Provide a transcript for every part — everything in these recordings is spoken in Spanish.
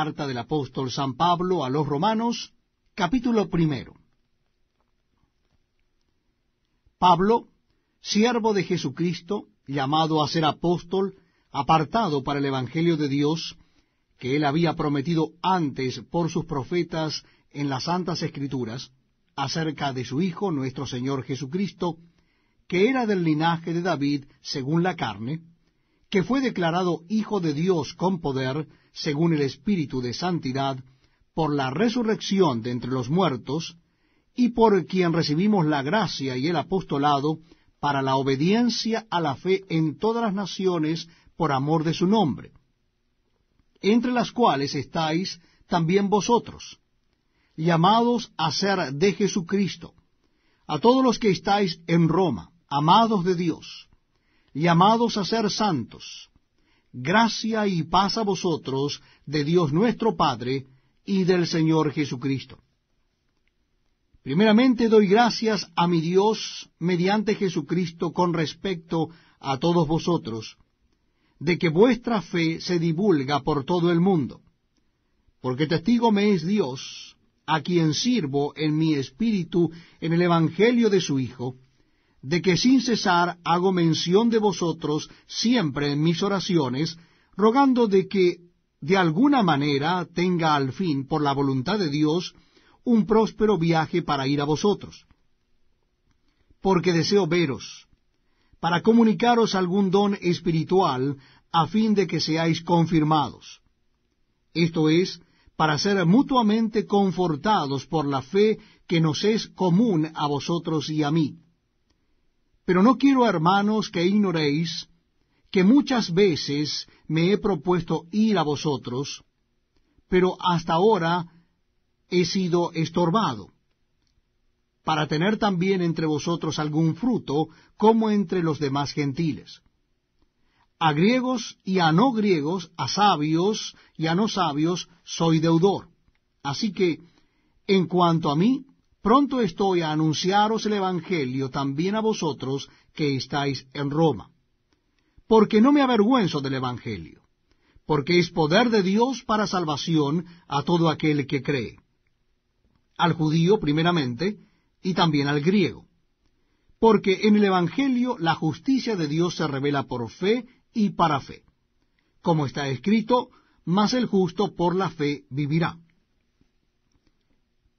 Carta del apóstol San Pablo a los Romanos, capítulo primero. Pablo, siervo de Jesucristo, llamado a ser apóstol, apartado para el Evangelio de Dios, que él había prometido antes por sus profetas en las Santas Escrituras, acerca de su Hijo, nuestro Señor Jesucristo, que era del linaje de David según la carne, que fue declarado Hijo de Dios con poder, según el Espíritu de Santidad, por la resurrección de entre los muertos, y por quien recibimos la gracia y el apostolado para la obediencia a la fe en todas las naciones por amor de su nombre, entre las cuales estáis también vosotros, llamados a ser de Jesucristo, a todos los que estáis en Roma, amados de Dios, llamados a ser santos. Gracia y paz a vosotros de Dios nuestro Padre y del Señor Jesucristo. Primeramente doy gracias a mi Dios mediante Jesucristo con respecto a todos vosotros, de que vuestra fe se divulga por todo el mundo, porque testigo me es Dios, a quien sirvo en mi espíritu en el Evangelio de su Hijo, de que sin cesar hago mención de vosotros siempre en mis oraciones, rogando de que de alguna manera tenga al fin, por la voluntad de Dios, un próspero viaje para ir a vosotros. Porque deseo veros, para comunicaros algún don espiritual, a fin de que seáis confirmados. Esto es, para ser mutuamente confortados por la fe que nos es común a vosotros y a mí pero no quiero, hermanos, que ignoréis que muchas veces me he propuesto ir a vosotros, pero hasta ahora he sido estorbado, para tener también entre vosotros algún fruto, como entre los demás gentiles. A griegos y a no griegos, a sabios y a no sabios, soy deudor. Así que, en cuanto a mí, Pronto estoy a anunciaros el Evangelio también a vosotros que estáis en Roma. Porque no me avergüenzo del Evangelio, porque es poder de Dios para salvación a todo aquel que cree, al judío primeramente y también al griego. Porque en el Evangelio la justicia de Dios se revela por fe y para fe, como está escrito, más el justo por la fe vivirá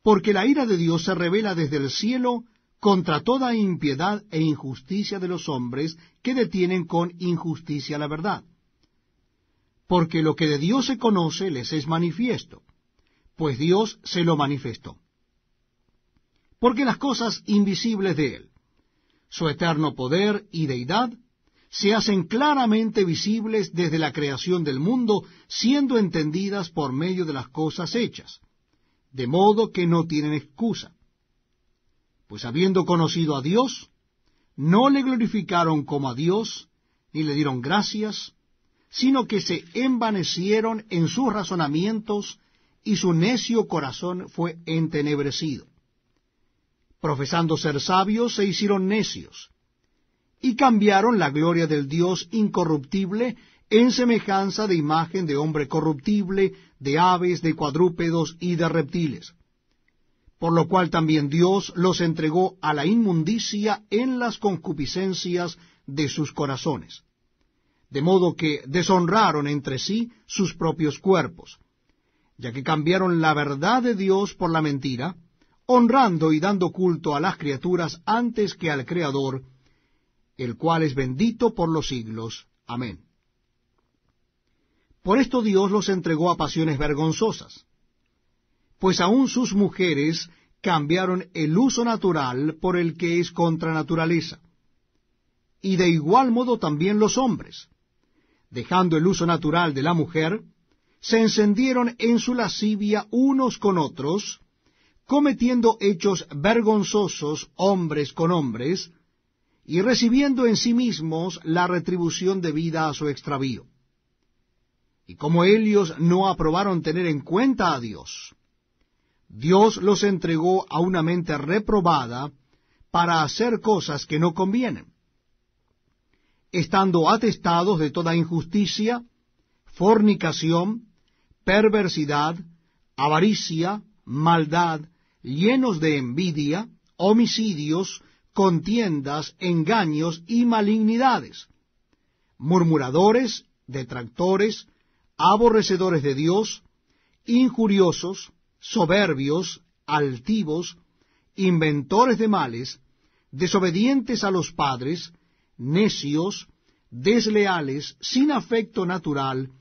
porque la ira de Dios se revela desde el cielo contra toda impiedad e injusticia de los hombres que detienen con injusticia la verdad. Porque lo que de Dios se conoce les es manifiesto, pues Dios se lo manifestó. Porque las cosas invisibles de Él, su eterno poder y deidad, se hacen claramente visibles desde la creación del mundo, siendo entendidas por medio de las cosas hechas de modo que no tienen excusa. Pues habiendo conocido a Dios, no le glorificaron como a Dios, ni le dieron gracias, sino que se envanecieron en sus razonamientos, y su necio corazón fue entenebrecido. Profesando ser sabios, se hicieron necios, y cambiaron la gloria del Dios incorruptible en semejanza de imagen de hombre corruptible, de aves, de cuadrúpedos y de reptiles. Por lo cual también Dios los entregó a la inmundicia en las concupiscencias de sus corazones. De modo que deshonraron entre sí sus propios cuerpos, ya que cambiaron la verdad de Dios por la mentira, honrando y dando culto a las criaturas antes que al Creador, el cual es bendito por los siglos. Amén. Por esto Dios los entregó a pasiones vergonzosas, pues aun sus mujeres cambiaron el uso natural por el que es contra naturaleza. Y de igual modo también los hombres, dejando el uso natural de la mujer, se encendieron en su lascivia unos con otros, cometiendo hechos vergonzosos hombres con hombres, y recibiendo en sí mismos la retribución debida a su extravío. Y como ellos no aprobaron tener en cuenta a Dios, Dios los entregó a una mente reprobada para hacer cosas que no convienen, estando atestados de toda injusticia, fornicación, perversidad, avaricia, maldad, llenos de envidia, homicidios, contiendas, engaños y malignidades, murmuradores, detractores, aborrecedores de Dios, injuriosos, soberbios, altivos, inventores de males, desobedientes a los padres, necios, desleales, sin afecto natural,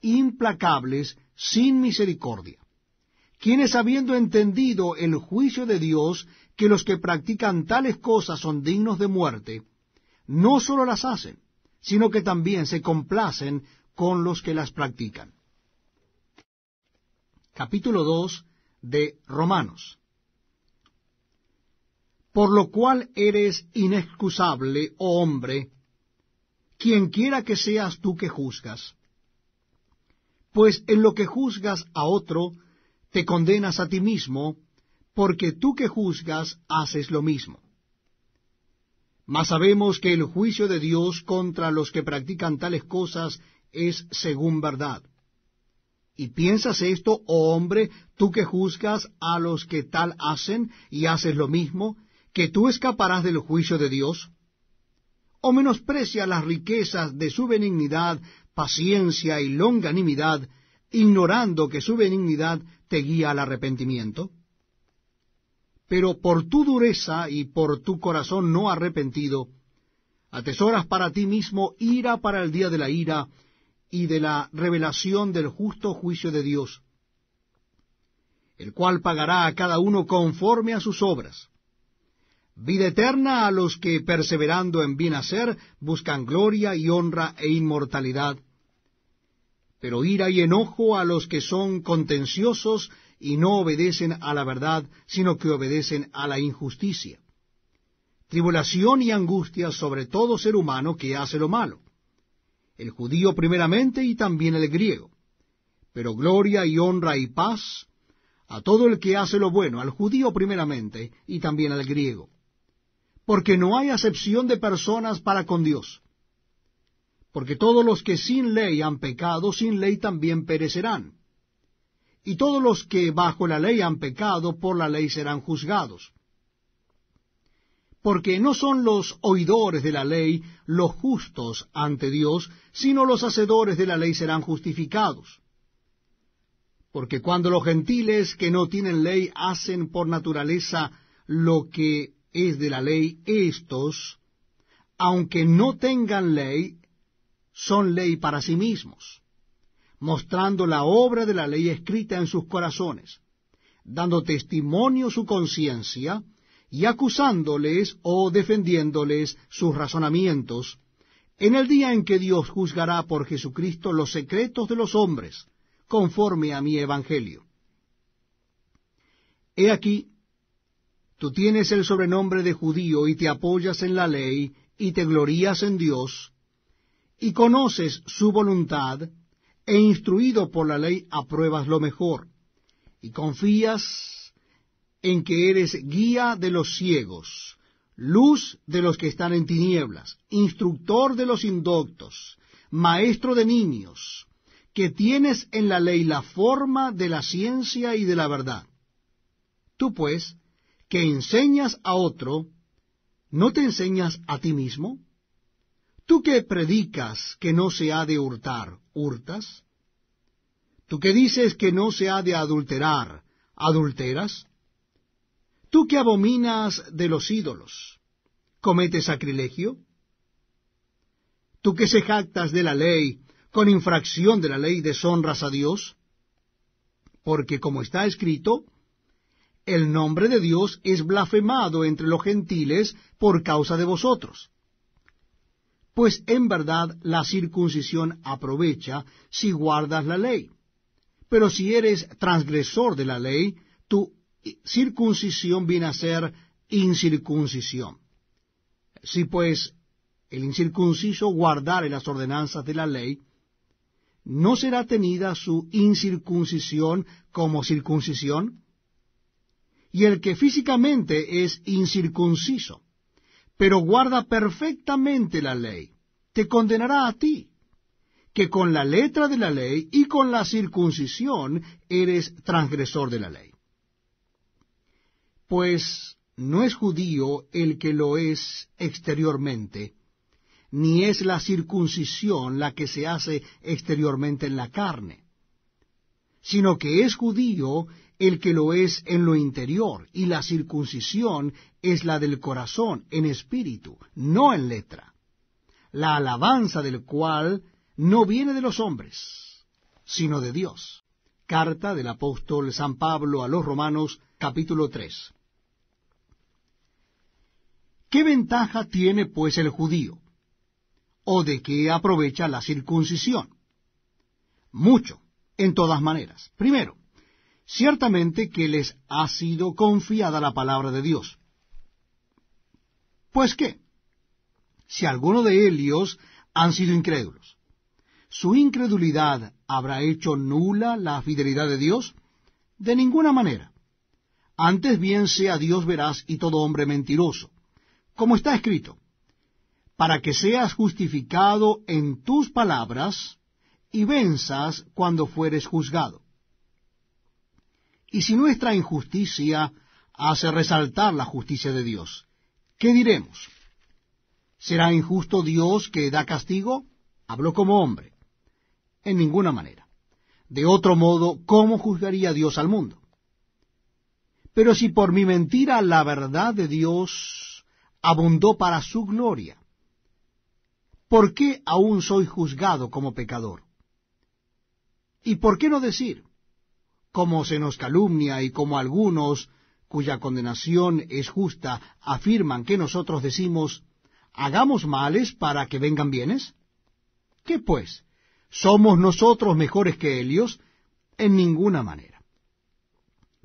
implacables, sin misericordia, quienes habiendo entendido el juicio de Dios que los que practican tales cosas son dignos de muerte, no sólo las hacen, sino que también se complacen con los que las practican. Capítulo 2 de Romanos. Por lo cual eres inexcusable, oh hombre, quien quiera que seas tú que juzgas. Pues en lo que juzgas a otro, te condenas a ti mismo, porque tú que juzgas haces lo mismo. Mas sabemos que el juicio de Dios contra los que practican tales cosas es según verdad. Y piensas esto, oh hombre, tú que juzgas a los que tal hacen y haces lo mismo, que tú escaparás del juicio de Dios? ¿O menosprecia las riquezas de su benignidad, paciencia y longanimidad, ignorando que su benignidad te guía al arrepentimiento? Pero por tu dureza y por tu corazón no arrepentido, atesoras para ti mismo ira para el día de la ira, y de la revelación del justo juicio de Dios, el cual pagará a cada uno conforme a sus obras. Vida eterna a los que, perseverando en bien hacer, buscan gloria y honra e inmortalidad. Pero ira y enojo a los que son contenciosos y no obedecen a la verdad, sino que obedecen a la injusticia. Tribulación y angustia sobre todo ser humano que hace lo malo el judío primeramente y también el griego. Pero gloria y honra y paz a todo el que hace lo bueno, al judío primeramente y también al griego. Porque no hay acepción de personas para con Dios. Porque todos los que sin ley han pecado, sin ley también perecerán. Y todos los que bajo la ley han pecado, por la ley serán juzgados porque no son los oidores de la ley los justos ante Dios, sino los hacedores de la ley serán justificados. Porque cuando los gentiles que no tienen ley hacen por naturaleza lo que es de la ley, estos, aunque no tengan ley, son ley para sí mismos, mostrando la obra de la ley escrita en sus corazones, dando testimonio su conciencia, y acusándoles o defendiéndoles sus razonamientos, en el día en que Dios juzgará por Jesucristo los secretos de los hombres, conforme a mi evangelio. He aquí, tú tienes el sobrenombre de judío y te apoyas en la ley y te glorías en Dios, y conoces su voluntad, e instruido por la ley apruebas lo mejor, y confías en que eres guía de los ciegos, luz de los que están en tinieblas, instructor de los indoctos, maestro de niños, que tienes en la ley la forma de la ciencia y de la verdad. Tú pues, que enseñas a otro, ¿no te enseñas a ti mismo? Tú que predicas que no se ha de hurtar, ¿hurtas? Tú que dices que no se ha de adulterar, ¿adulteras? Tú que abominas de los ídolos, ¿cometes sacrilegio? Tú que se jactas de la ley, con infracción de la ley deshonras a Dios, porque como está escrito, el nombre de Dios es blasfemado entre los gentiles por causa de vosotros. Pues en verdad la circuncisión aprovecha si guardas la ley. Pero si eres transgresor de la ley, tú, circuncisión viene a ser incircuncisión. Si pues el incircunciso guardare las ordenanzas de la ley, ¿no será tenida su incircuncisión como circuncisión? Y el que físicamente es incircunciso, pero guarda perfectamente la ley, te condenará a ti, que con la letra de la ley y con la circuncisión eres transgresor de la ley pues no es judío el que lo es exteriormente, ni es la circuncisión la que se hace exteriormente en la carne, sino que es judío el que lo es en lo interior, y la circuncisión es la del corazón, en espíritu, no en letra, la alabanza del cual no viene de los hombres, sino de Dios. Carta del apóstol San Pablo a los Romanos capítulo 3. ¿Qué ventaja tiene pues el judío? ¿O de qué aprovecha la circuncisión? Mucho, en todas maneras. Primero, ciertamente que les ha sido confiada la palabra de Dios. Pues qué, si alguno de ellos han sido incrédulos, ¿su incredulidad habrá hecho nula la fidelidad de Dios? De ninguna manera. Antes bien sea Dios veraz y todo hombre mentiroso como está escrito, para que seas justificado en tus palabras y venzas cuando fueres juzgado. Y si nuestra injusticia hace resaltar la justicia de Dios, ¿qué diremos? ¿Será injusto Dios que da castigo? Habló como hombre. En ninguna manera. De otro modo, ¿cómo juzgaría Dios al mundo? Pero si por mi mentira la verdad de Dios abundó para su gloria. ¿Por qué aún soy juzgado como pecador? ¿Y por qué no decir, como se nos calumnia y como algunos, cuya condenación es justa, afirman que nosotros decimos, hagamos males para que vengan bienes? ¿Qué pues? ¿Somos nosotros mejores que ellos? En ninguna manera.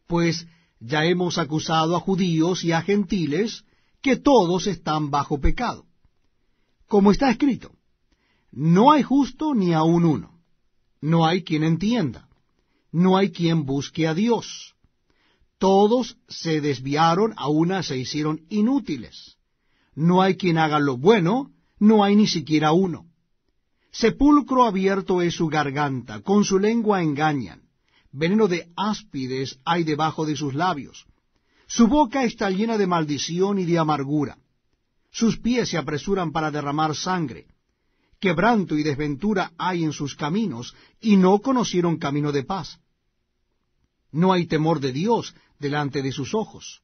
Pues ya hemos acusado a judíos y a gentiles, que todos están bajo pecado. Como está escrito, no hay justo ni un uno, no hay quien entienda, no hay quien busque a Dios. Todos se desviaron, a una se hicieron inútiles. No hay quien haga lo bueno, no hay ni siquiera uno. Sepulcro abierto es su garganta, con su lengua engañan. Veneno de áspides hay debajo de sus labios su boca está llena de maldición y de amargura. Sus pies se apresuran para derramar sangre. Quebranto y desventura hay en sus caminos, y no conocieron camino de paz. No hay temor de Dios delante de sus ojos.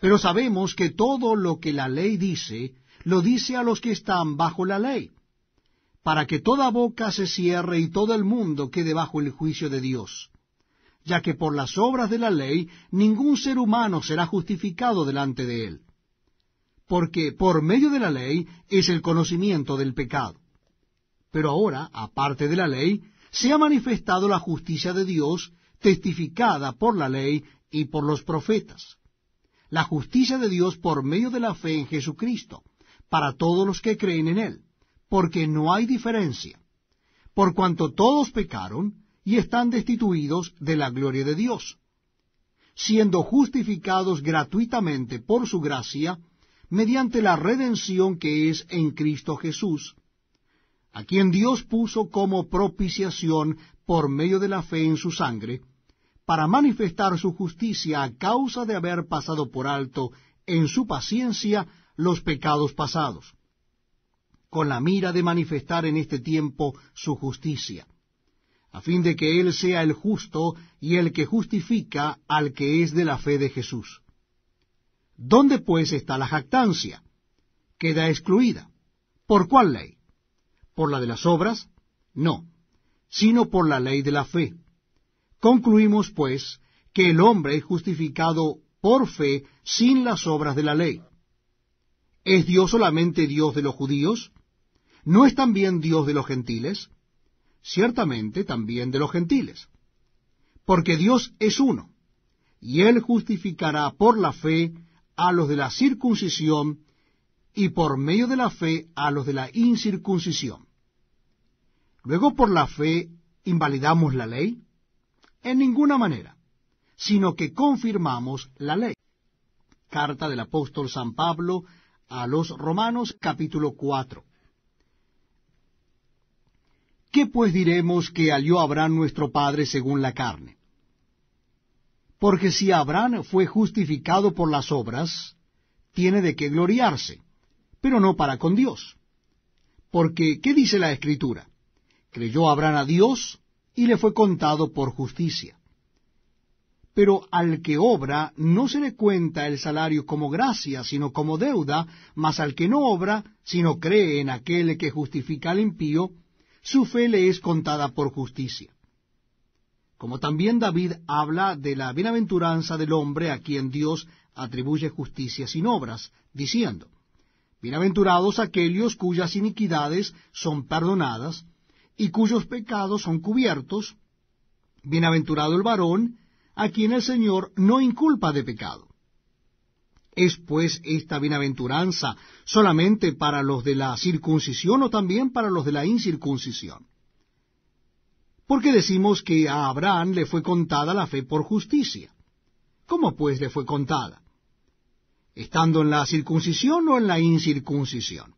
Pero sabemos que todo lo que la ley dice, lo dice a los que están bajo la ley, para que toda boca se cierre y todo el mundo quede bajo el juicio de Dios ya que por las obras de la ley ningún ser humano será justificado delante de él, porque por medio de la ley es el conocimiento del pecado. Pero ahora, aparte de la ley, se ha manifestado la justicia de Dios, testificada por la ley y por los profetas. La justicia de Dios por medio de la fe en Jesucristo, para todos los que creen en Él, porque no hay diferencia. Por cuanto todos pecaron, y están destituidos de la gloria de Dios, siendo justificados gratuitamente por su gracia mediante la redención que es en Cristo Jesús, a quien Dios puso como propiciación por medio de la fe en su sangre, para manifestar su justicia a causa de haber pasado por alto en su paciencia los pecados pasados, con la mira de manifestar en este tiempo su justicia a fin de que Él sea el justo y el que justifica al que es de la fe de Jesús. ¿Dónde pues está la jactancia? Queda excluida. ¿Por cuál ley? ¿Por la de las obras? No, sino por la ley de la fe. Concluimos pues que el hombre es justificado por fe sin las obras de la ley. ¿Es Dios solamente Dios de los judíos? ¿No es también Dios de los gentiles? ciertamente también de los gentiles. Porque Dios es uno, y Él justificará por la fe a los de la circuncisión y por medio de la fe a los de la incircuncisión. Luego por la fe invalidamos la ley en ninguna manera, sino que confirmamos la ley. Carta del apóstol San Pablo a los Romanos capítulo 4. ¿Qué pues diremos que halló Abraham nuestro padre según la carne? Porque si Abraham fue justificado por las obras, tiene de qué gloriarse, pero no para con Dios. Porque, ¿qué dice la Escritura? Creyó Abraham a Dios y le fue contado por justicia. Pero al que obra no se le cuenta el salario como gracia, sino como deuda, mas al que no obra, sino cree en aquel que justifica al impío, su fe le es contada por justicia. Como también David habla de la bienaventuranza del hombre a quien Dios atribuye justicia sin obras, diciendo, Bienaventurados aquellos cuyas iniquidades son perdonadas y cuyos pecados son cubiertos, bienaventurado el varón a quien el Señor no inculpa de pecado. ¿Es pues esta bienaventuranza solamente para los de la circuncisión o también para los de la incircuncisión? Porque decimos que a Abraham le fue contada la fe por justicia. ¿Cómo pues le fue contada? ¿Estando en la circuncisión o en la incircuncisión?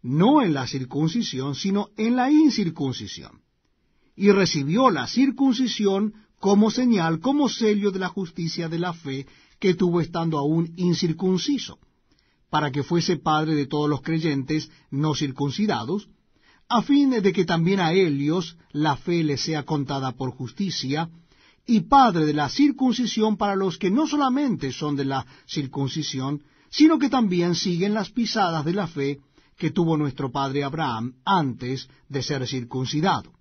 No en la circuncisión, sino en la incircuncisión. Y recibió la circuncisión como señal, como sello de la justicia de la fe que tuvo estando aún incircunciso, para que fuese padre de todos los creyentes no circuncidados, a fin de que también a ellos la fe le sea contada por justicia, y padre de la circuncisión para los que no solamente son de la circuncisión, sino que también siguen las pisadas de la fe que tuvo nuestro padre Abraham antes de ser circuncidado.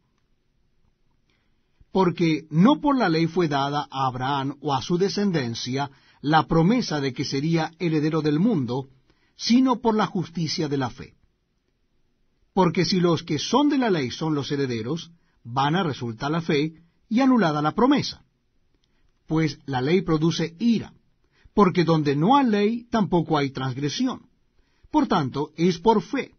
Porque no por la ley fue dada a Abraham o a su descendencia la promesa de que sería heredero del mundo, sino por la justicia de la fe. Porque si los que son de la ley son los herederos, van a resulta la fe y anulada la promesa. Pues la ley produce ira, porque donde no hay ley tampoco hay transgresión. Por tanto, es por fe,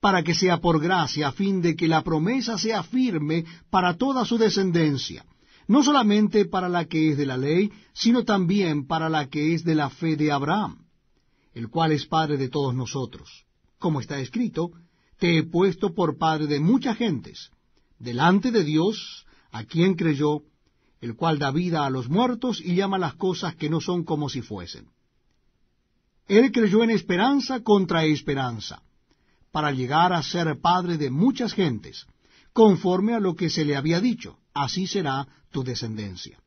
para que sea por gracia, a fin de que la promesa sea firme para toda su descendencia no solamente para la que es de la ley, sino también para la que es de la fe de Abraham, el cual es Padre de todos nosotros. Como está escrito, te he puesto por Padre de muchas gentes, delante de Dios, a quien creyó, el cual da vida a los muertos y llama las cosas que no son como si fuesen. Él creyó en esperanza contra esperanza, para llegar a ser Padre de muchas gentes, conforme a lo que se le había dicho, así será tu descendencia.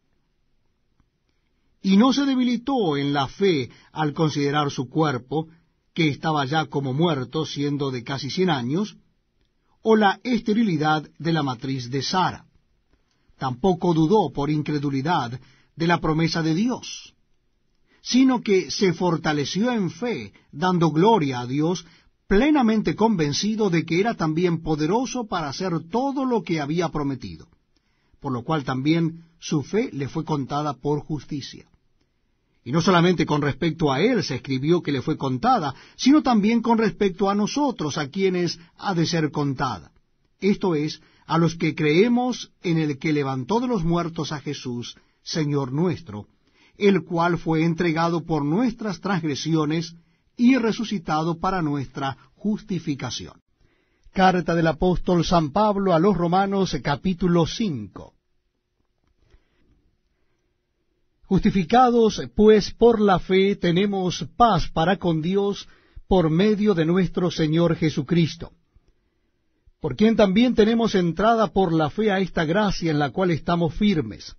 Y no se debilitó en la fe al considerar su cuerpo, que estaba ya como muerto, siendo de casi cien años, o la esterilidad de la matriz de Sara. Tampoco dudó por incredulidad de la promesa de Dios, sino que se fortaleció en fe, dando gloria a Dios, plenamente convencido de que era también poderoso para hacer todo lo que había prometido por lo cual también su fe le fue contada por justicia. Y no solamente con respecto a él se escribió que le fue contada, sino también con respecto a nosotros, a quienes ha de ser contada. Esto es, a los que creemos en el que levantó de los muertos a Jesús, Señor nuestro, el cual fue entregado por nuestras transgresiones y resucitado para nuestra justificación. Carta del apóstol San Pablo a los Romanos capítulo 5. Justificados pues por la fe tenemos paz para con Dios por medio de nuestro Señor Jesucristo, por quien también tenemos entrada por la fe a esta gracia en la cual estamos firmes,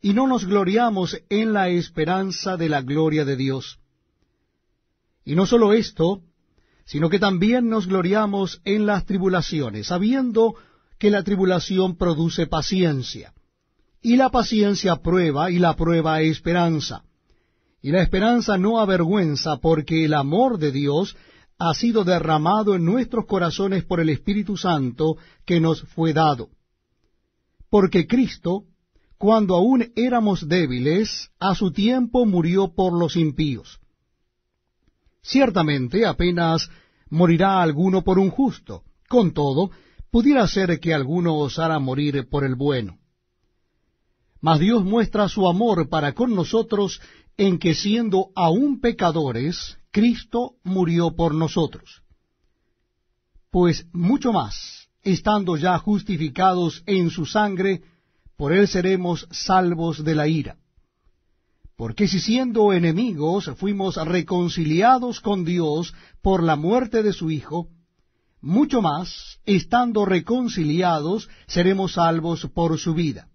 y no nos gloriamos en la esperanza de la gloria de Dios. Y no sólo esto, sino que también nos gloriamos en las tribulaciones, sabiendo que la tribulación produce paciencia, y la paciencia prueba, y la prueba esperanza. Y la esperanza no avergüenza, porque el amor de Dios ha sido derramado en nuestros corazones por el Espíritu Santo que nos fue dado. Porque Cristo, cuando aún éramos débiles, a su tiempo murió por los impíos. Ciertamente apenas morirá alguno por un justo, con todo, pudiera ser que alguno osara morir por el bueno. Mas Dios muestra su amor para con nosotros en que siendo aún pecadores, Cristo murió por nosotros. Pues mucho más, estando ya justificados en su sangre, por él seremos salvos de la ira. Porque si siendo enemigos fuimos reconciliados con Dios por la muerte de su Hijo, mucho más, estando reconciliados, seremos salvos por su vida.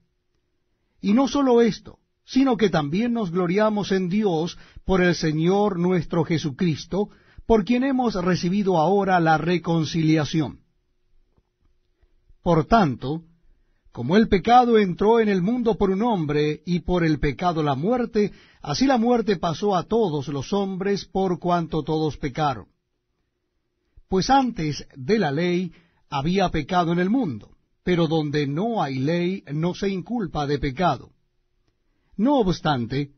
Y no sólo esto, sino que también nos gloriamos en Dios por el Señor nuestro Jesucristo, por quien hemos recibido ahora la reconciliación. Por tanto, como el pecado entró en el mundo por un hombre, y por el pecado la muerte, así la muerte pasó a todos los hombres por cuanto todos pecaron. Pues antes de la ley había pecado en el mundo, pero donde no hay ley no se inculpa de pecado. No obstante,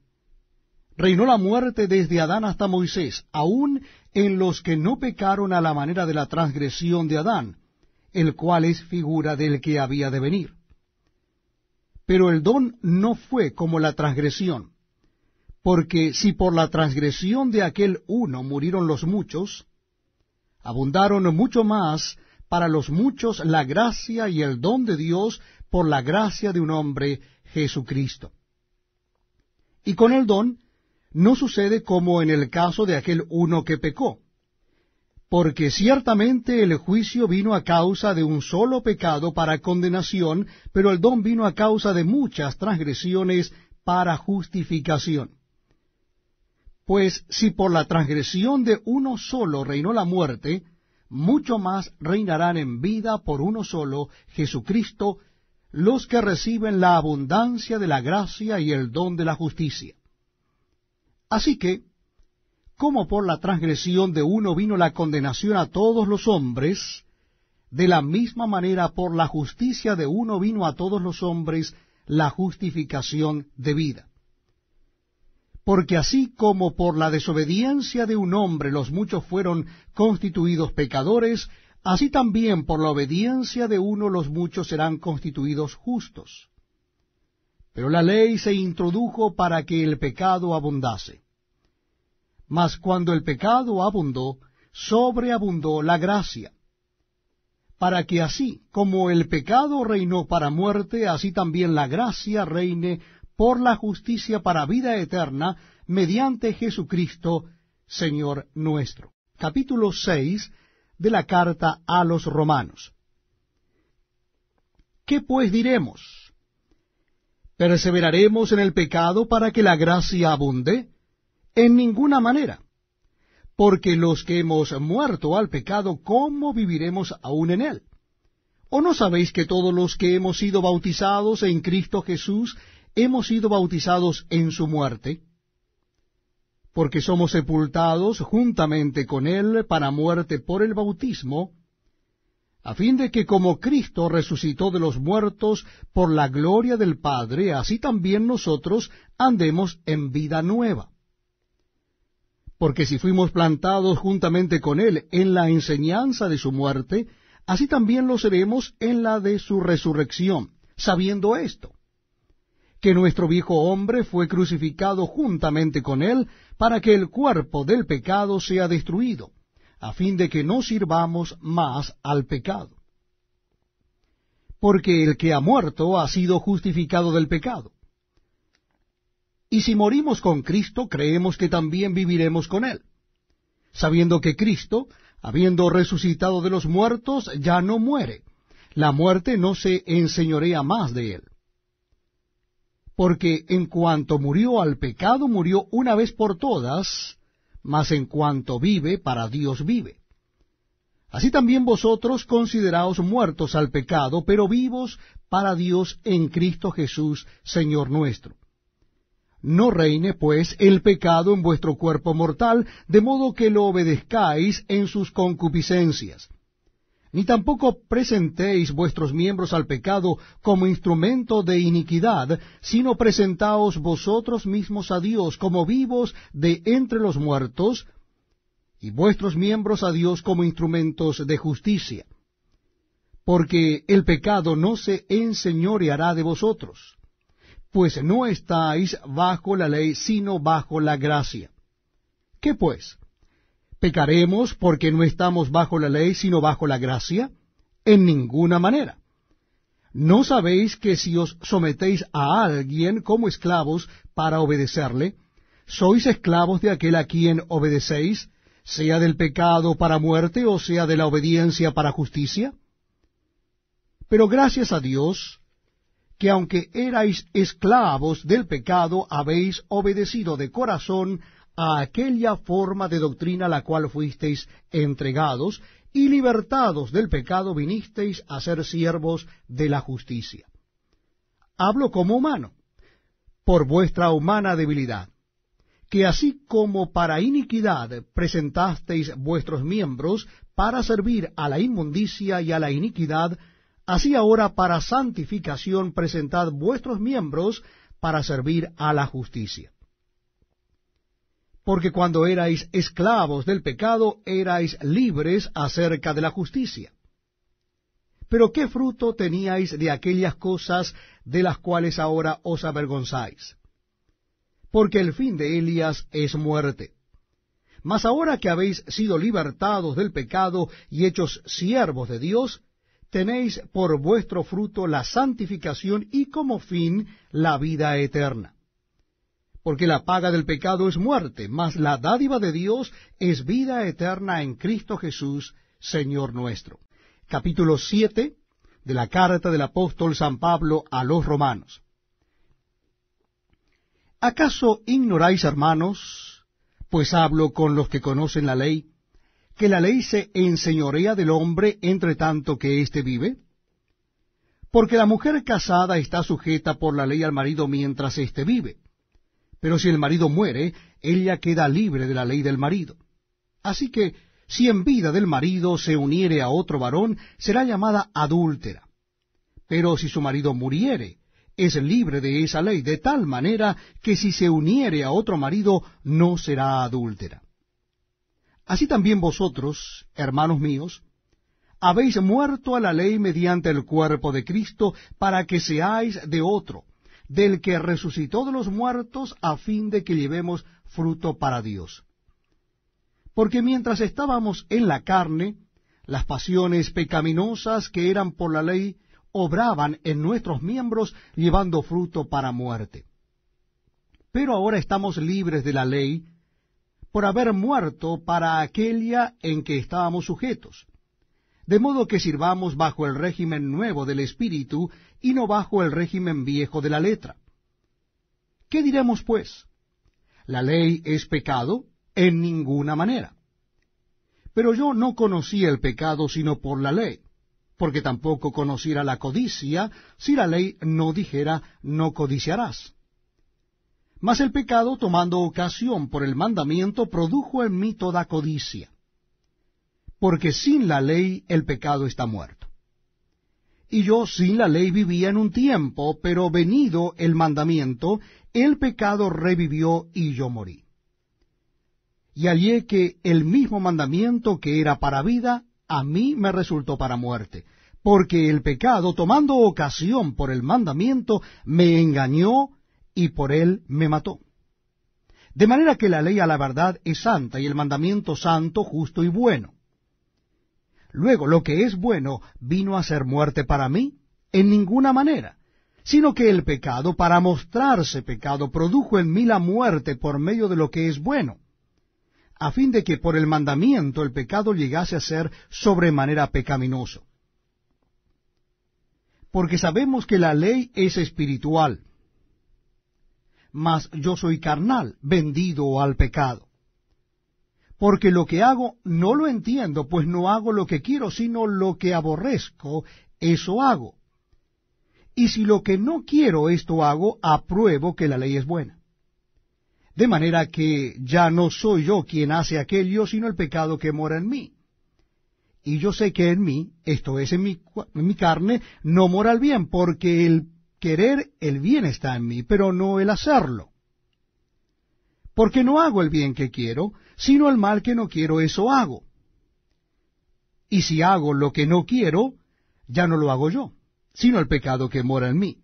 reinó la muerte desde Adán hasta Moisés, aun en los que no pecaron a la manera de la transgresión de Adán, el cual es figura del que había de venir pero el don no fue como la transgresión, porque si por la transgresión de aquel uno murieron los muchos, abundaron mucho más para los muchos la gracia y el don de Dios por la gracia de un hombre, Jesucristo. Y con el don no sucede como en el caso de aquel uno que pecó, porque ciertamente el juicio vino a causa de un solo pecado para condenación, pero el don vino a causa de muchas transgresiones para justificación. Pues si por la transgresión de uno solo reinó la muerte, mucho más reinarán en vida por uno solo, Jesucristo, los que reciben la abundancia de la gracia y el don de la justicia. Así que, como por la transgresión de uno vino la condenación a todos los hombres, de la misma manera por la justicia de uno vino a todos los hombres la justificación de vida. Porque así como por la desobediencia de un hombre los muchos fueron constituidos pecadores, así también por la obediencia de uno los muchos serán constituidos justos. Pero la ley se introdujo para que el pecado abundase. Mas cuando el pecado abundó, sobreabundó la gracia. Para que así como el pecado reinó para muerte, así también la gracia reine por la justicia para vida eterna, mediante Jesucristo, Señor nuestro. Capítulo 6 de la carta a los romanos. ¿Qué pues diremos? ¿Perseveraremos en el pecado para que la gracia abunde? En ninguna manera. Porque los que hemos muerto al pecado, ¿cómo viviremos aún en él? ¿O no sabéis que todos los que hemos sido bautizados en Cristo Jesús, hemos sido bautizados en su muerte? Porque somos sepultados juntamente con él para muerte por el bautismo, a fin de que como Cristo resucitó de los muertos por la gloria del Padre, así también nosotros andemos en vida nueva. Porque si fuimos plantados juntamente con él en la enseñanza de su muerte, así también lo seremos en la de su resurrección, sabiendo esto, que nuestro viejo hombre fue crucificado juntamente con él para que el cuerpo del pecado sea destruido, a fin de que no sirvamos más al pecado. Porque el que ha muerto ha sido justificado del pecado. Y si morimos con Cristo, creemos que también viviremos con Él, sabiendo que Cristo, habiendo resucitado de los muertos, ya no muere. La muerte no se enseñorea más de Él. Porque en cuanto murió al pecado, murió una vez por todas, mas en cuanto vive, para Dios vive. Así también vosotros consideraos muertos al pecado, pero vivos para Dios en Cristo Jesús, Señor nuestro no reine, pues, el pecado en vuestro cuerpo mortal, de modo que lo obedezcáis en sus concupiscencias. Ni tampoco presentéis vuestros miembros al pecado como instrumento de iniquidad, sino presentaos vosotros mismos a Dios como vivos de entre los muertos, y vuestros miembros a Dios como instrumentos de justicia. Porque el pecado no se enseñoreará de vosotros pues no estáis bajo la ley, sino bajo la gracia. ¿Qué pues? ¿Pecaremos porque no estamos bajo la ley, sino bajo la gracia? En ninguna manera. ¿No sabéis que si os sometéis a alguien como esclavos para obedecerle, sois esclavos de aquel a quien obedecéis, sea del pecado para muerte o sea de la obediencia para justicia? Pero gracias a Dios, que aunque erais esclavos del pecado, habéis obedecido de corazón a aquella forma de doctrina la cual fuisteis entregados, y libertados del pecado vinisteis a ser siervos de la justicia. Hablo como humano, por vuestra humana debilidad, que así como para iniquidad presentasteis vuestros miembros para servir a la inmundicia y a la iniquidad, Así ahora para santificación presentad vuestros miembros para servir a la justicia. Porque cuando erais esclavos del pecado, erais libres acerca de la justicia. Pero qué fruto teníais de aquellas cosas de las cuales ahora os avergonzáis. Porque el fin de Elias es muerte. Mas ahora que habéis sido libertados del pecado y hechos siervos de Dios, tenéis por vuestro fruto la santificación y como fin la vida eterna. Porque la paga del pecado es muerte, mas la dádiva de Dios es vida eterna en Cristo Jesús, Señor nuestro. Capítulo 7 de la carta del apóstol San Pablo a los romanos. ¿Acaso ignoráis, hermanos, pues hablo con los que conocen la ley, que la ley se enseñorea del hombre entre tanto que éste vive? Porque la mujer casada está sujeta por la ley al marido mientras éste vive. Pero si el marido muere, ella queda libre de la ley del marido. Así que, si en vida del marido se uniere a otro varón, será llamada adúltera. Pero si su marido muriere, es libre de esa ley, de tal manera que si se uniere a otro marido, no será adúltera. Así también vosotros, hermanos míos, habéis muerto a la ley mediante el cuerpo de Cristo, para que seáis de otro, del que resucitó de los muertos, a fin de que llevemos fruto para Dios. Porque mientras estábamos en la carne, las pasiones pecaminosas que eran por la ley obraban en nuestros miembros, llevando fruto para muerte. Pero ahora estamos libres de la ley, por haber muerto para aquella en que estábamos sujetos, de modo que sirvamos bajo el régimen nuevo del Espíritu y no bajo el régimen viejo de la letra. ¿Qué diremos pues? ¿La ley es pecado? En ninguna manera. Pero yo no conocí el pecado sino por la ley, porque tampoco conociera la codicia si la ley no dijera no codiciarás. Mas el pecado, tomando ocasión por el mandamiento, produjo en mí toda codicia. Porque sin la ley el pecado está muerto. Y yo sin la ley vivía en un tiempo, pero venido el mandamiento, el pecado revivió y yo morí. Y hallé que el mismo mandamiento que era para vida, a mí me resultó para muerte porque el pecado, tomando ocasión por el mandamiento, me engañó y por él me mató. De manera que la ley a la verdad es santa y el mandamiento santo, justo y bueno. Luego, lo que es bueno vino a ser muerte para mí en ninguna manera, sino que el pecado, para mostrarse pecado, produjo en mí la muerte por medio de lo que es bueno, a fin de que por el mandamiento el pecado llegase a ser sobremanera pecaminoso. Porque sabemos que la ley es espiritual, mas yo soy carnal, vendido al pecado. Porque lo que hago no lo entiendo, pues no hago lo que quiero, sino lo que aborrezco, eso hago. Y si lo que no quiero esto hago, apruebo que la ley es buena. De manera que ya no soy yo quien hace aquello, sino el pecado que mora en mí. Y yo sé que en mí, esto es en mi, mi carne, no mora el bien, porque el querer el bien está en mí, pero no el hacerlo. Porque no hago el bien que quiero, sino el mal que no quiero, eso hago. Y si hago lo que no quiero, ya no lo hago yo, sino el pecado que mora en mí.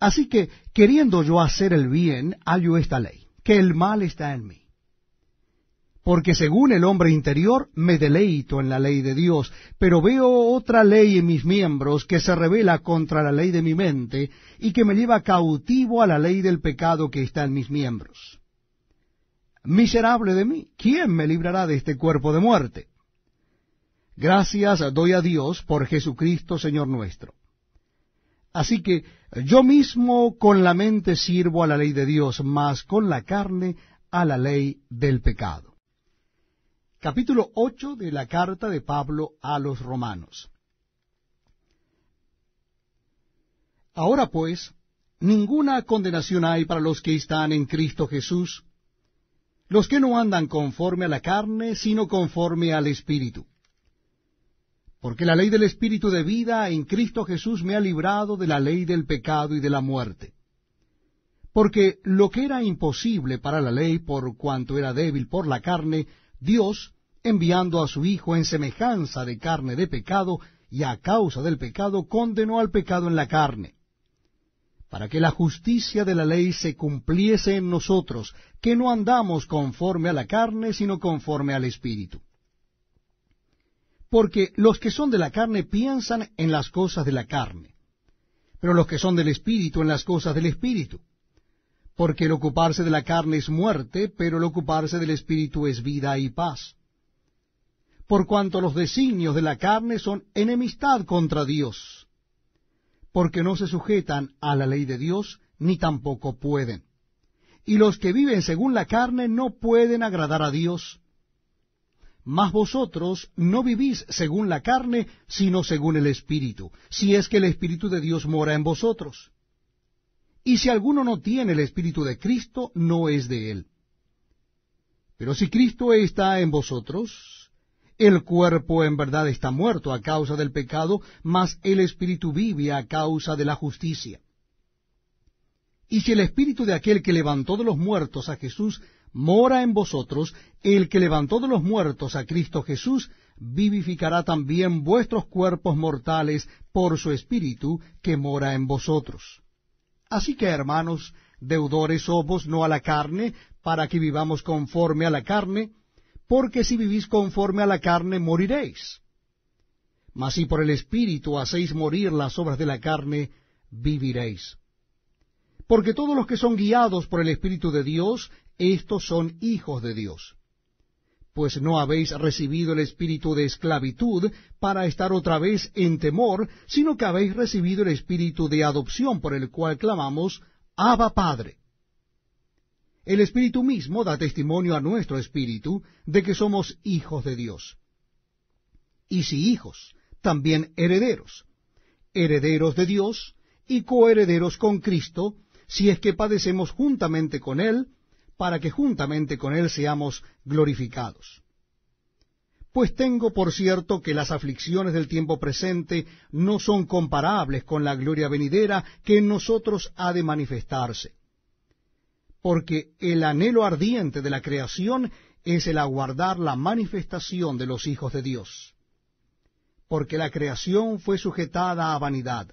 Así que, queriendo yo hacer el bien, hallo esta ley, que el mal está en mí. Porque según el hombre interior me deleito en la ley de Dios, pero veo otra ley en mis miembros que se revela contra la ley de mi mente y que me lleva cautivo a la ley del pecado que está en mis miembros. Miserable de mí, ¿quién me librará de este cuerpo de muerte? Gracias doy a Dios por Jesucristo Señor nuestro. Así que yo mismo con la mente sirvo a la ley de Dios, mas con la carne a la ley del pecado. Capítulo 8 de la carta de Pablo a los romanos. Ahora pues, ninguna condenación hay para los que están en Cristo Jesús, los que no andan conforme a la carne, sino conforme al Espíritu. Porque la ley del Espíritu de vida en Cristo Jesús me ha librado de la ley del pecado y de la muerte. Porque lo que era imposible para la ley por cuanto era débil por la carne, Dios enviando a su Hijo en semejanza de carne de pecado, y a causa del pecado condenó al pecado en la carne, para que la justicia de la ley se cumpliese en nosotros, que no andamos conforme a la carne, sino conforme al Espíritu. Porque los que son de la carne piensan en las cosas de la carne, pero los que son del Espíritu en las cosas del Espíritu. Porque el ocuparse de la carne es muerte, pero el ocuparse del Espíritu es vida y paz por cuanto los designios de la carne son enemistad contra Dios, porque no se sujetan a la ley de Dios, ni tampoco pueden. Y los que viven según la carne no pueden agradar a Dios. Mas vosotros no vivís según la carne, sino según el Espíritu, si es que el Espíritu de Dios mora en vosotros. Y si alguno no tiene el Espíritu de Cristo, no es de él. Pero si Cristo está en vosotros, el cuerpo en verdad está muerto a causa del pecado, mas el espíritu vive a causa de la justicia. Y si el espíritu de aquel que levantó de los muertos a Jesús mora en vosotros, el que levantó de los muertos a Cristo Jesús, vivificará también vuestros cuerpos mortales por su espíritu que mora en vosotros. Así que, hermanos, deudores somos no a la carne, para que vivamos conforme a la carne, porque si vivís conforme a la carne moriréis. Mas si por el Espíritu hacéis morir las obras de la carne, viviréis. Porque todos los que son guiados por el Espíritu de Dios, estos son hijos de Dios. Pues no habéis recibido el espíritu de esclavitud para estar otra vez en temor, sino que habéis recibido el espíritu de adopción por el cual clamamos, Abba Padre. El Espíritu mismo da testimonio a nuestro Espíritu de que somos hijos de Dios. Y si hijos, también herederos, herederos de Dios y coherederos con Cristo, si es que padecemos juntamente con Él, para que juntamente con Él seamos glorificados. Pues tengo por cierto que las aflicciones del tiempo presente no son comparables con la gloria venidera que en nosotros ha de manifestarse porque el anhelo ardiente de la creación es el aguardar la manifestación de los hijos de Dios. Porque la creación fue sujetada a vanidad,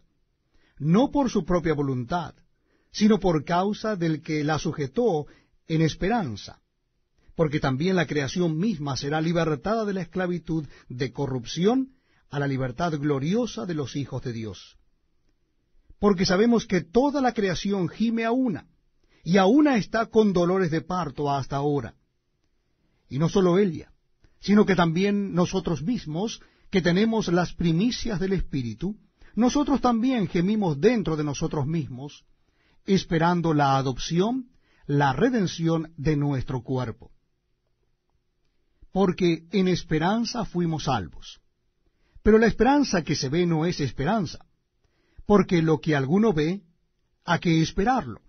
no por su propia voluntad, sino por causa del que la sujetó en esperanza, porque también la creación misma será libertada de la esclavitud de corrupción a la libertad gloriosa de los hijos de Dios. Porque sabemos que toda la creación gime a una, y aún está con dolores de parto hasta ahora. Y no solo ella, sino que también nosotros mismos, que tenemos las primicias del Espíritu, nosotros también gemimos dentro de nosotros mismos, esperando la adopción, la redención de nuestro cuerpo. Porque en esperanza fuimos salvos. Pero la esperanza que se ve no es esperanza, porque lo que alguno ve, ¿a qué esperarlo?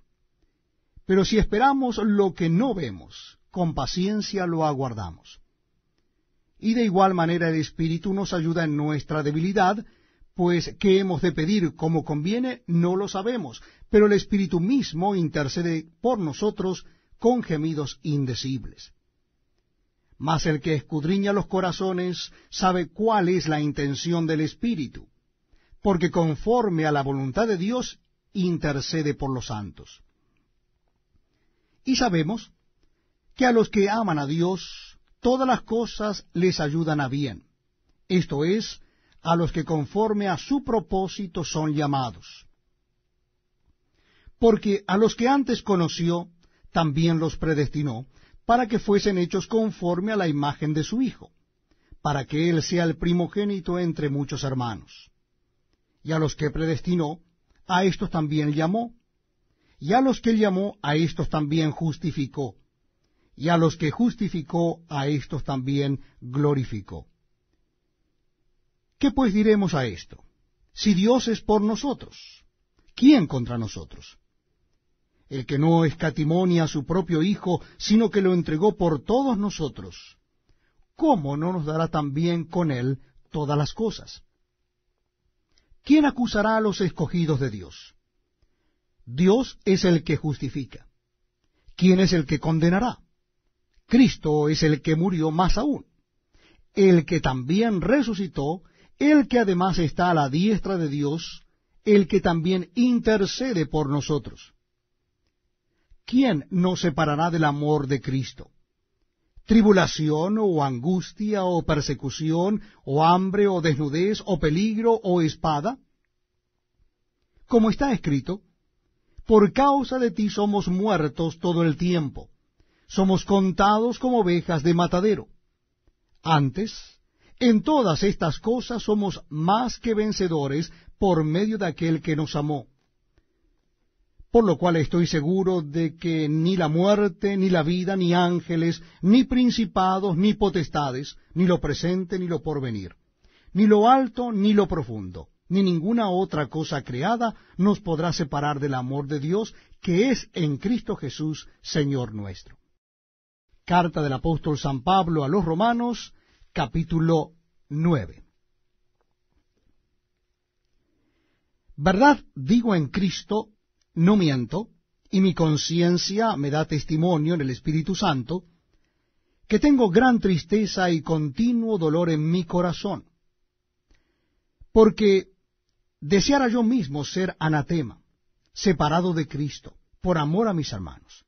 Pero si esperamos lo que no vemos, con paciencia lo aguardamos. Y de igual manera el Espíritu nos ayuda en nuestra debilidad, pues qué hemos de pedir como conviene no lo sabemos, pero el Espíritu mismo intercede por nosotros con gemidos indecibles. Mas el que escudriña los corazones sabe cuál es la intención del Espíritu, porque conforme a la voluntad de Dios intercede por los santos. Y sabemos que a los que aman a Dios, todas las cosas les ayudan a bien. Esto es, a los que conforme a su propósito son llamados. Porque a los que antes conoció, también los predestinó, para que fuesen hechos conforme a la imagen de su Hijo, para que Él sea el primogénito entre muchos hermanos. Y a los que predestinó, a estos también llamó y a los que llamó, a estos también justificó. Y a los que justificó, a estos también glorificó. ¿Qué pues diremos a esto? Si Dios es por nosotros, ¿quién contra nosotros? El que no escatimonia a su propio Hijo, sino que lo entregó por todos nosotros, ¿cómo no nos dará también con él todas las cosas? ¿Quién acusará a los escogidos de Dios? Dios es el que justifica. ¿Quién es el que condenará? Cristo es el que murió más aún, el que también resucitó, el que además está a la diestra de Dios, el que también intercede por nosotros. ¿Quién nos separará del amor de Cristo? tribulación o angustia o persecución o hambre o desnudez o peligro o espada? Como está escrito, por causa de ti somos muertos todo el tiempo, somos contados como ovejas de matadero. Antes, en todas estas cosas somos más que vencedores por medio de aquel que nos amó. Por lo cual estoy seguro de que ni la muerte, ni la vida, ni ángeles, ni principados, ni potestades, ni lo presente, ni lo porvenir, ni lo alto, ni lo profundo, ni ninguna otra cosa creada nos podrá separar del amor de Dios que es en Cristo Jesús, Señor nuestro. Carta del apóstol San Pablo a los Romanos, capítulo 9. Verdad digo en Cristo, no miento, y mi conciencia me da testimonio en el Espíritu Santo, que tengo gran tristeza y continuo dolor en mi corazón porque Deseara yo mismo ser anatema, separado de Cristo, por amor a mis hermanos,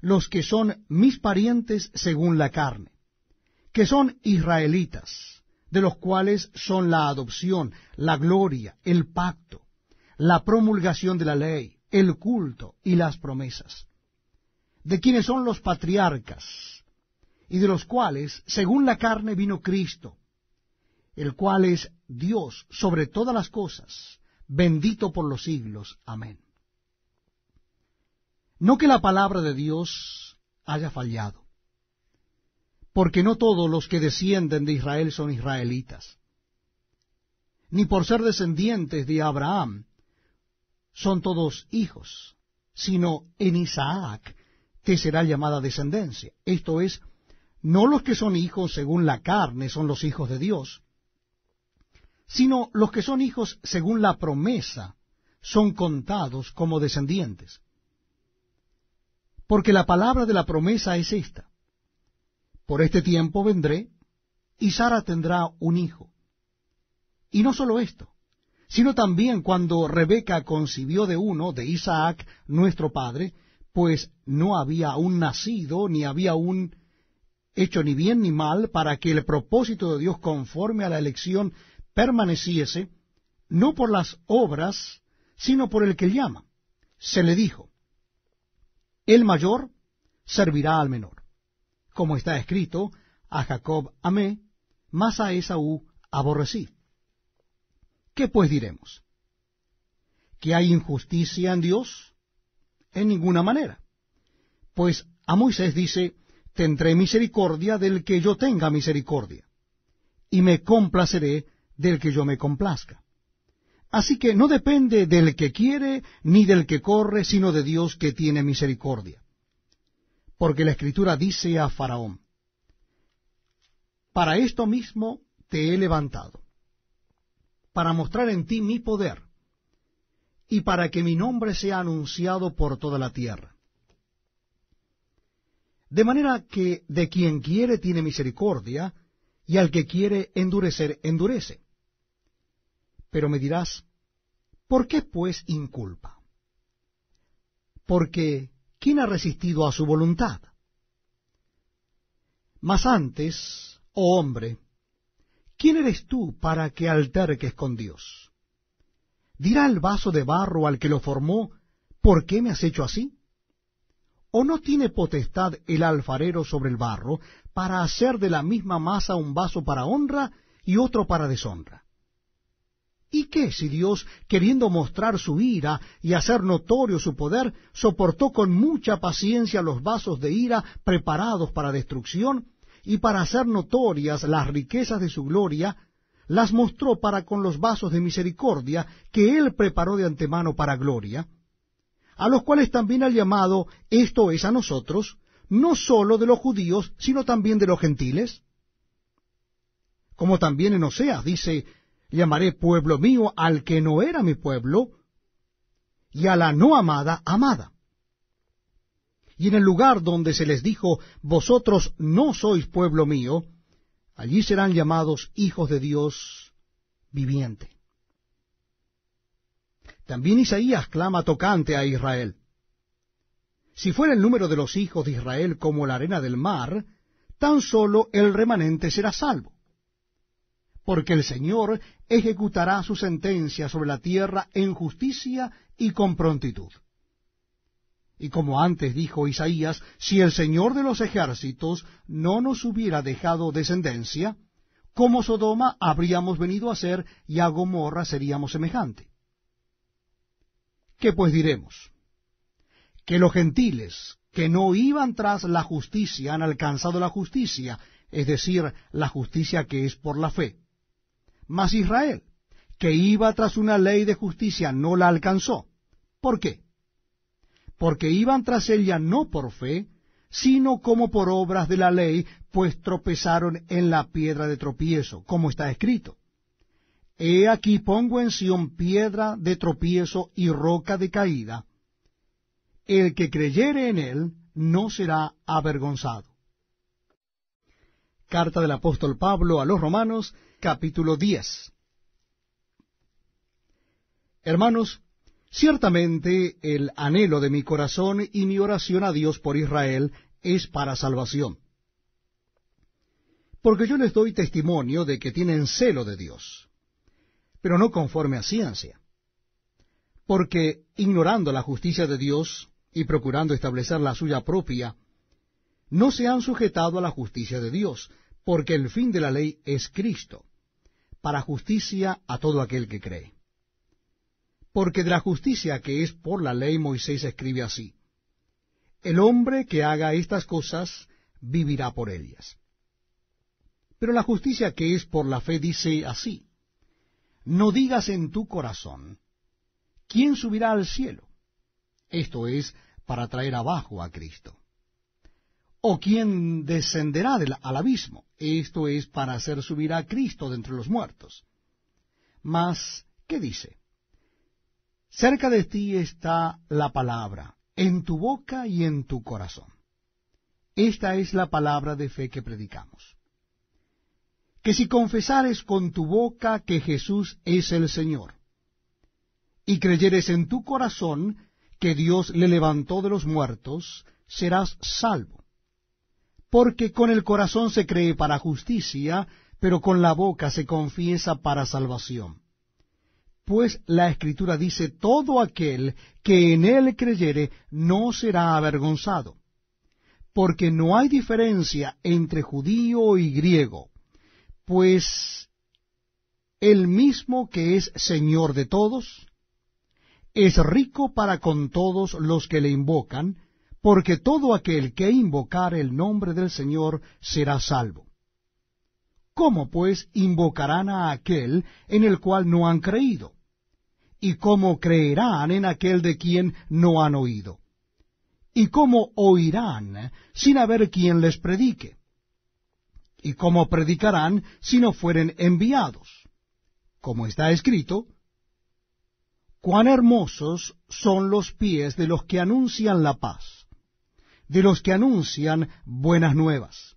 los que son mis parientes según la carne, que son israelitas, de los cuales son la adopción, la gloria, el pacto, la promulgación de la ley, el culto y las promesas, de quienes son los patriarcas, y de los cuales, según la carne, vino Cristo, el cual es Dios sobre todas las cosas, bendito por los siglos. Amén. No que la palabra de Dios haya fallado, porque no todos los que descienden de Israel son israelitas, ni por ser descendientes de Abraham son todos hijos, sino en Isaac te será llamada descendencia. Esto es, no los que son hijos según la carne son los hijos de Dios, sino los que son hijos según la promesa son contados como descendientes. Porque la palabra de la promesa es esta. Por este tiempo vendré y Sara tendrá un hijo. Y no solo esto, sino también cuando Rebeca concibió de uno, de Isaac, nuestro padre, pues no había aún nacido, ni había aún hecho ni bien ni mal, para que el propósito de Dios conforme a la elección permaneciese, no por las obras, sino por el que llama. Se le dijo, el mayor servirá al menor. Como está escrito, a Jacob amé, mas a Esaú aborrecí. ¿Qué pues diremos? ¿Que hay injusticia en Dios? En ninguna manera. Pues a Moisés dice, tendré misericordia del que yo tenga misericordia, y me complaceré del que yo me complazca. Así que no depende del que quiere ni del que corre, sino de Dios que tiene misericordia. Porque la Escritura dice a Faraón, Para esto mismo te he levantado, para mostrar en ti mi poder, y para que mi nombre sea anunciado por toda la tierra. De manera que de quien quiere tiene misericordia, y al que quiere endurecer, endurece. Pero me dirás, ¿por qué pues inculpa? Porque, ¿quién ha resistido a su voluntad? Mas antes, oh hombre, ¿quién eres tú para que alterques con Dios? ¿Dirá el vaso de barro al que lo formó, ¿por qué me has hecho así? ¿O no tiene potestad el alfarero sobre el barro para hacer de la misma masa un vaso para honra y otro para deshonra? ¿Y qué si Dios, queriendo mostrar su ira y hacer notorio su poder, soportó con mucha paciencia los vasos de ira preparados para destrucción, y para hacer notorias las riquezas de su gloria, las mostró para con los vasos de misericordia que él preparó de antemano para gloria, a los cuales también ha llamado, esto es a nosotros, no sólo de los judíos, sino también de los gentiles? Como también en Oseas dice, llamaré pueblo mío al que no era mi pueblo, y a la no amada, amada. Y en el lugar donde se les dijo, vosotros no sois pueblo mío, allí serán llamados hijos de Dios viviente. También Isaías clama tocante a Israel. Si fuera el número de los hijos de Israel como la arena del mar, tan solo el remanente será salvo porque el Señor ejecutará su sentencia sobre la tierra en justicia y con prontitud. Y como antes dijo Isaías, si el Señor de los ejércitos no nos hubiera dejado descendencia, como Sodoma habríamos venido a ser y a Gomorra seríamos semejante. ¿Qué pues diremos? Que los gentiles que no iban tras la justicia han alcanzado la justicia, es decir, la justicia que es por la fe. Mas Israel, que iba tras una ley de justicia, no la alcanzó. ¿Por qué? Porque iban tras ella no por fe, sino como por obras de la ley, pues tropezaron en la piedra de tropiezo, como está escrito. He aquí pongo en Sión piedra de tropiezo y roca de caída. El que creyere en él no será avergonzado. Carta del apóstol Pablo a los Romanos, capítulo 10. Hermanos, ciertamente el anhelo de mi corazón y mi oración a Dios por Israel es para salvación. Porque yo les doy testimonio de que tienen celo de Dios, pero no conforme a ciencia. Porque ignorando la justicia de Dios y procurando establecer la suya propia, no se han sujetado a la justicia de Dios, porque el fin de la ley es Cristo para justicia a todo aquel que cree. Porque de la justicia que es por la ley Moisés escribe así, el hombre que haga estas cosas vivirá por ellas. Pero la justicia que es por la fe dice así, no digas en tu corazón, ¿quién subirá al cielo? Esto es para traer abajo a Cristo. ¿O quién descenderá al abismo? Esto es para hacer subir a Cristo de entre los muertos. Mas, ¿qué dice? Cerca de ti está la palabra, en tu boca y en tu corazón. Esta es la palabra de fe que predicamos. Que si confesares con tu boca que Jesús es el Señor, y creyeres en tu corazón que Dios le levantó de los muertos, serás salvo porque con el corazón se cree para justicia, pero con la boca se confiesa para salvación. Pues la Escritura dice, todo aquel que en él creyere no será avergonzado, porque no hay diferencia entre judío y griego, pues el mismo que es Señor de todos, es rico para con todos los que le invocan, porque todo aquel que invocar el nombre del Señor será salvo. ¿Cómo pues invocarán a aquel en el cual no han creído? ¿Y cómo creerán en aquel de quien no han oído? ¿Y cómo oirán sin haber quien les predique? ¿Y cómo predicarán si no fueren enviados? Como está escrito, cuán hermosos son los pies de los que anuncian la paz de los que anuncian buenas nuevas.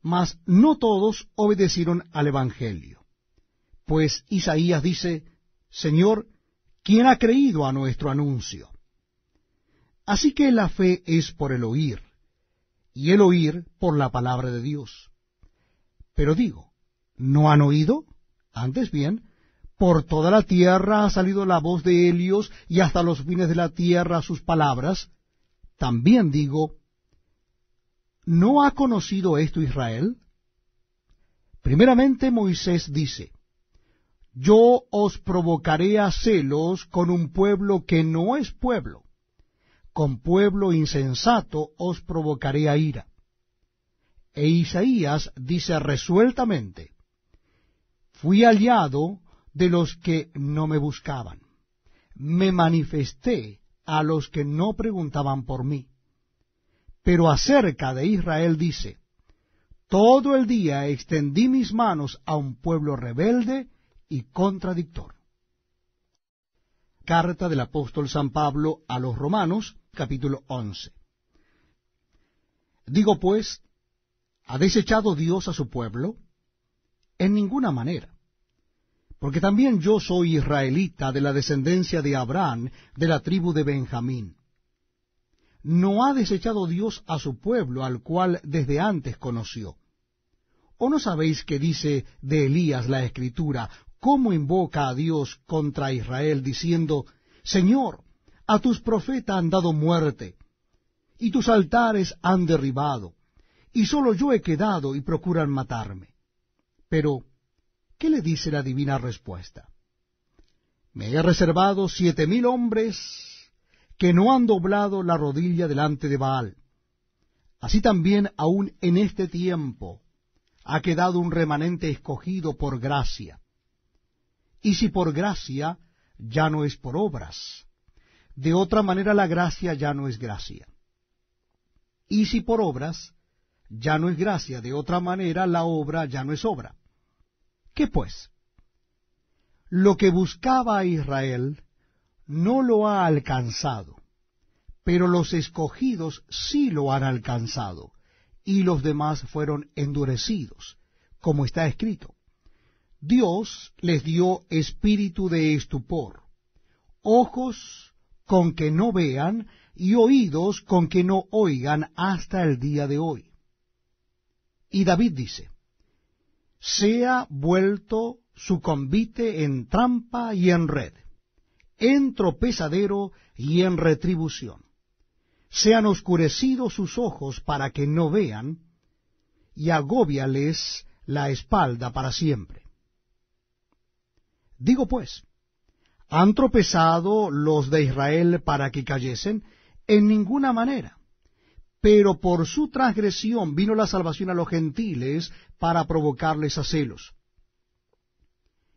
Mas no todos obedecieron al Evangelio. Pues Isaías dice, Señor, ¿quién ha creído a nuestro anuncio? Así que la fe es por el oír, y el oír por la palabra de Dios. Pero digo, ¿no han oído? Antes bien, por toda la tierra ha salido la voz de Helios, y hasta los fines de la tierra sus palabras, también digo, ¿no ha conocido esto Israel? Primeramente Moisés dice, Yo os provocaré a celos con un pueblo que no es pueblo, con pueblo insensato os provocaré a ira. E Isaías dice resueltamente, Fui aliado de los que no me buscaban, me manifesté a los que no preguntaban por mí. Pero acerca de Israel dice, todo el día extendí mis manos a un pueblo rebelde y contradictor. Carta del apóstol San Pablo a los Romanos, capítulo 11. Digo pues, ¿ha desechado Dios a su pueblo? En ninguna manera porque también yo soy israelita de la descendencia de Abraham, de la tribu de Benjamín. No ha desechado Dios a su pueblo, al cual desde antes conoció. ¿O no sabéis que dice de Elías la Escritura, cómo invoca a Dios contra Israel, diciendo, Señor, a tus profetas han dado muerte, y tus altares han derribado, y solo yo he quedado y procuran matarme? Pero, ¿Qué le dice la divina respuesta? Me he reservado siete mil hombres que no han doblado la rodilla delante de Baal. Así también aún en este tiempo ha quedado un remanente escogido por gracia. Y si por gracia, ya no es por obras. De otra manera la gracia ya no es gracia. Y si por obras, ya no es gracia. De otra manera la obra ya no es obra. ¿Qué pues? Lo que buscaba Israel no lo ha alcanzado, pero los escogidos sí lo han alcanzado, y los demás fueron endurecidos, como está escrito. Dios les dio espíritu de estupor, ojos con que no vean, y oídos con que no oigan hasta el día de hoy. Y David dice, sea vuelto su convite en trampa y en red, en tropezadero y en retribución. Sean oscurecidos sus ojos para que no vean, y agobiales la espalda para siempre. Digo pues, ¿han tropezado los de Israel para que cayesen? En ninguna manera pero por su transgresión vino la salvación a los gentiles para provocarles a celos.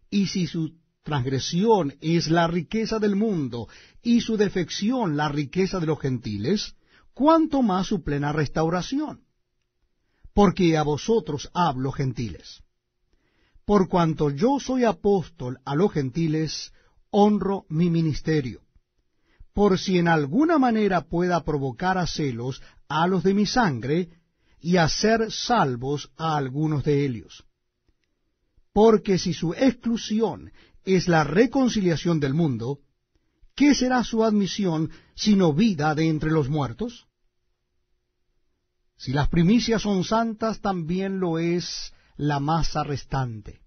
Y si su transgresión es la riqueza del mundo y su defección la riqueza de los gentiles, cuánto más su plena restauración. Porque a vosotros hablo gentiles. Por cuanto yo soy apóstol a los gentiles, honro mi ministerio por si en alguna manera pueda provocar a celos a los de mi sangre, y hacer salvos a algunos de ellos. Porque si su exclusión es la reconciliación del mundo, ¿qué será su admisión sino vida de entre los muertos? Si las primicias son santas, también lo es la masa restante.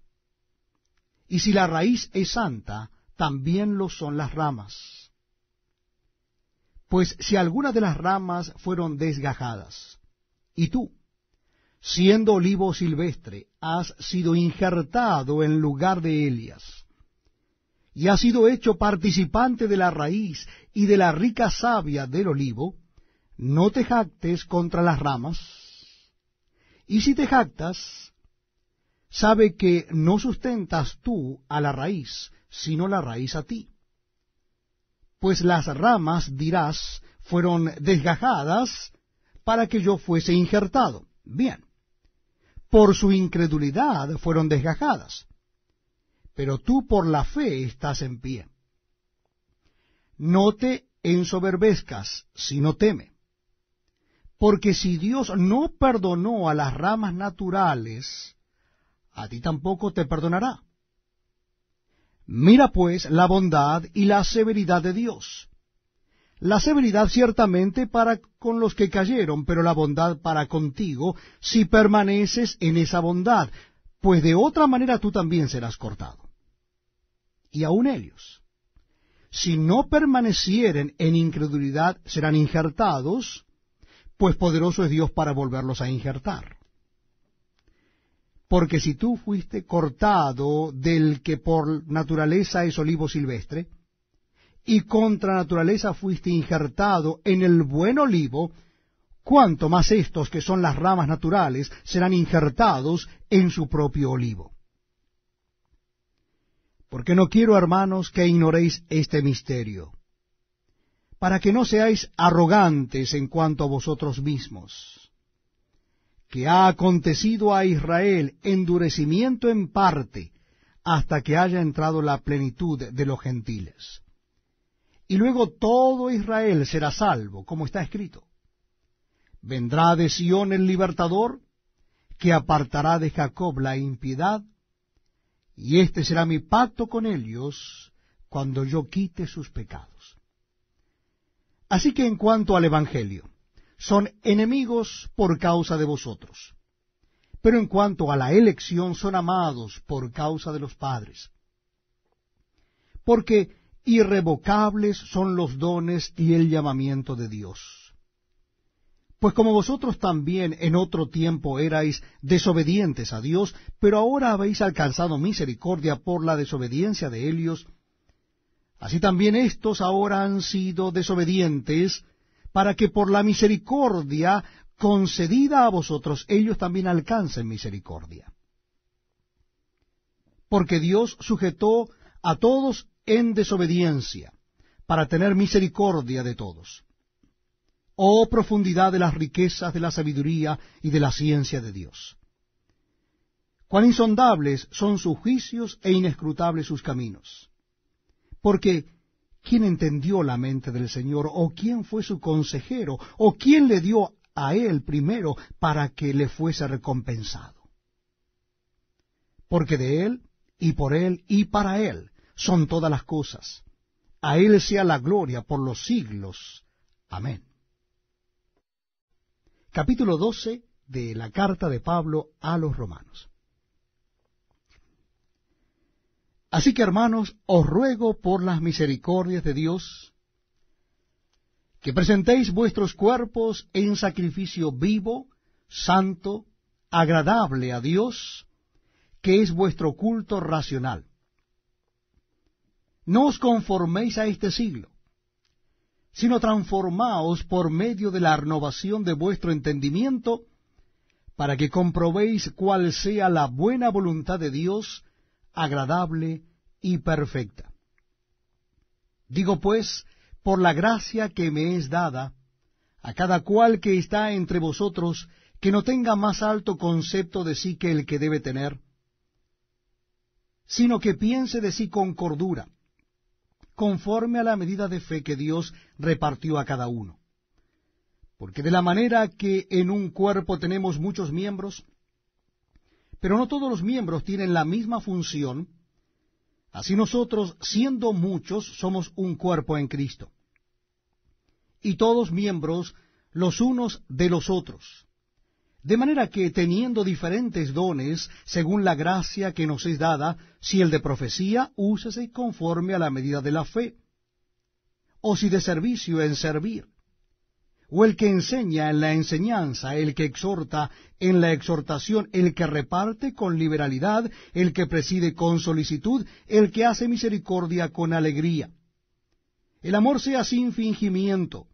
Y si la raíz es santa, también lo son las ramas. Pues si alguna de las ramas fueron desgajadas, y tú, siendo olivo silvestre, has sido injertado en lugar de Elias, y has sido hecho participante de la raíz y de la rica savia del olivo, no te jactes contra las ramas, y si te jactas, sabe que no sustentas tú a la raíz, sino la raíz a ti pues las ramas, dirás, fueron desgajadas para que yo fuese injertado. Bien, por su incredulidad fueron desgajadas, pero tú por la fe estás en pie. No te ensoberbezcas, sino teme. Porque si Dios no perdonó a las ramas naturales, a ti tampoco te perdonará Mira pues la bondad y la severidad de Dios. La severidad ciertamente para con los que cayeron, pero la bondad para contigo, si permaneces en esa bondad, pues de otra manera tú también serás cortado. Y aun ellos, si no permanecieren en incredulidad, serán injertados, pues poderoso es Dios para volverlos a injertar porque si tú fuiste cortado del que por naturaleza es olivo silvestre, y contra naturaleza fuiste injertado en el buen olivo, cuanto más estos que son las ramas naturales serán injertados en su propio olivo. Porque no quiero, hermanos, que ignoréis este misterio, para que no seáis arrogantes en cuanto a vosotros mismos que ha acontecido a Israel endurecimiento en parte hasta que haya entrado la plenitud de los gentiles. Y luego todo Israel será salvo, como está escrito. Vendrá de Sión el libertador, que apartará de Jacob la impiedad, y este será mi pacto con ellos cuando yo quite sus pecados. Así que en cuanto al Evangelio, son enemigos por causa de vosotros. Pero en cuanto a la elección son amados por causa de los padres. Porque irrevocables son los dones y el llamamiento de Dios. Pues como vosotros también en otro tiempo erais desobedientes a Dios, pero ahora habéis alcanzado misericordia por la desobediencia de ellos, así también estos ahora han sido desobedientes, para que por la misericordia concedida a vosotros ellos también alcancen misericordia. Porque Dios sujetó a todos en desobediencia, para tener misericordia de todos. Oh profundidad de las riquezas de la sabiduría y de la ciencia de Dios. Cuán insondables son sus juicios e inescrutables sus caminos. Porque ¿Quién entendió la mente del Señor? ¿O quién fue su consejero? ¿O quién le dio a él primero para que le fuese recompensado? Porque de él, y por él, y para él son todas las cosas. A él sea la gloria por los siglos. Amén. Capítulo 12 de la carta de Pablo a los romanos. Así que, hermanos, os ruego por las misericordias de Dios, que presentéis vuestros cuerpos en sacrificio vivo, santo, agradable a Dios, que es vuestro culto racional. No os conforméis a este siglo, sino transformaos por medio de la renovación de vuestro entendimiento, para que comprobéis cuál sea la buena voluntad de Dios, agradable y perfecta. Digo pues, por la gracia que me es dada, a cada cual que está entre vosotros, que no tenga más alto concepto de sí que el que debe tener, sino que piense de sí con cordura, conforme a la medida de fe que Dios repartió a cada uno. Porque de la manera que en un cuerpo tenemos muchos miembros, pero no todos los miembros tienen la misma función. Así nosotros, siendo muchos, somos un cuerpo en Cristo. Y todos miembros los unos de los otros. De manera que, teniendo diferentes dones, según la gracia que nos es dada, si el de profecía, úsese conforme a la medida de la fe. O si de servicio, en servir o el que enseña en la enseñanza, el que exhorta en la exhortación, el que reparte con liberalidad, el que preside con solicitud, el que hace misericordia con alegría. El amor sea sin fingimiento.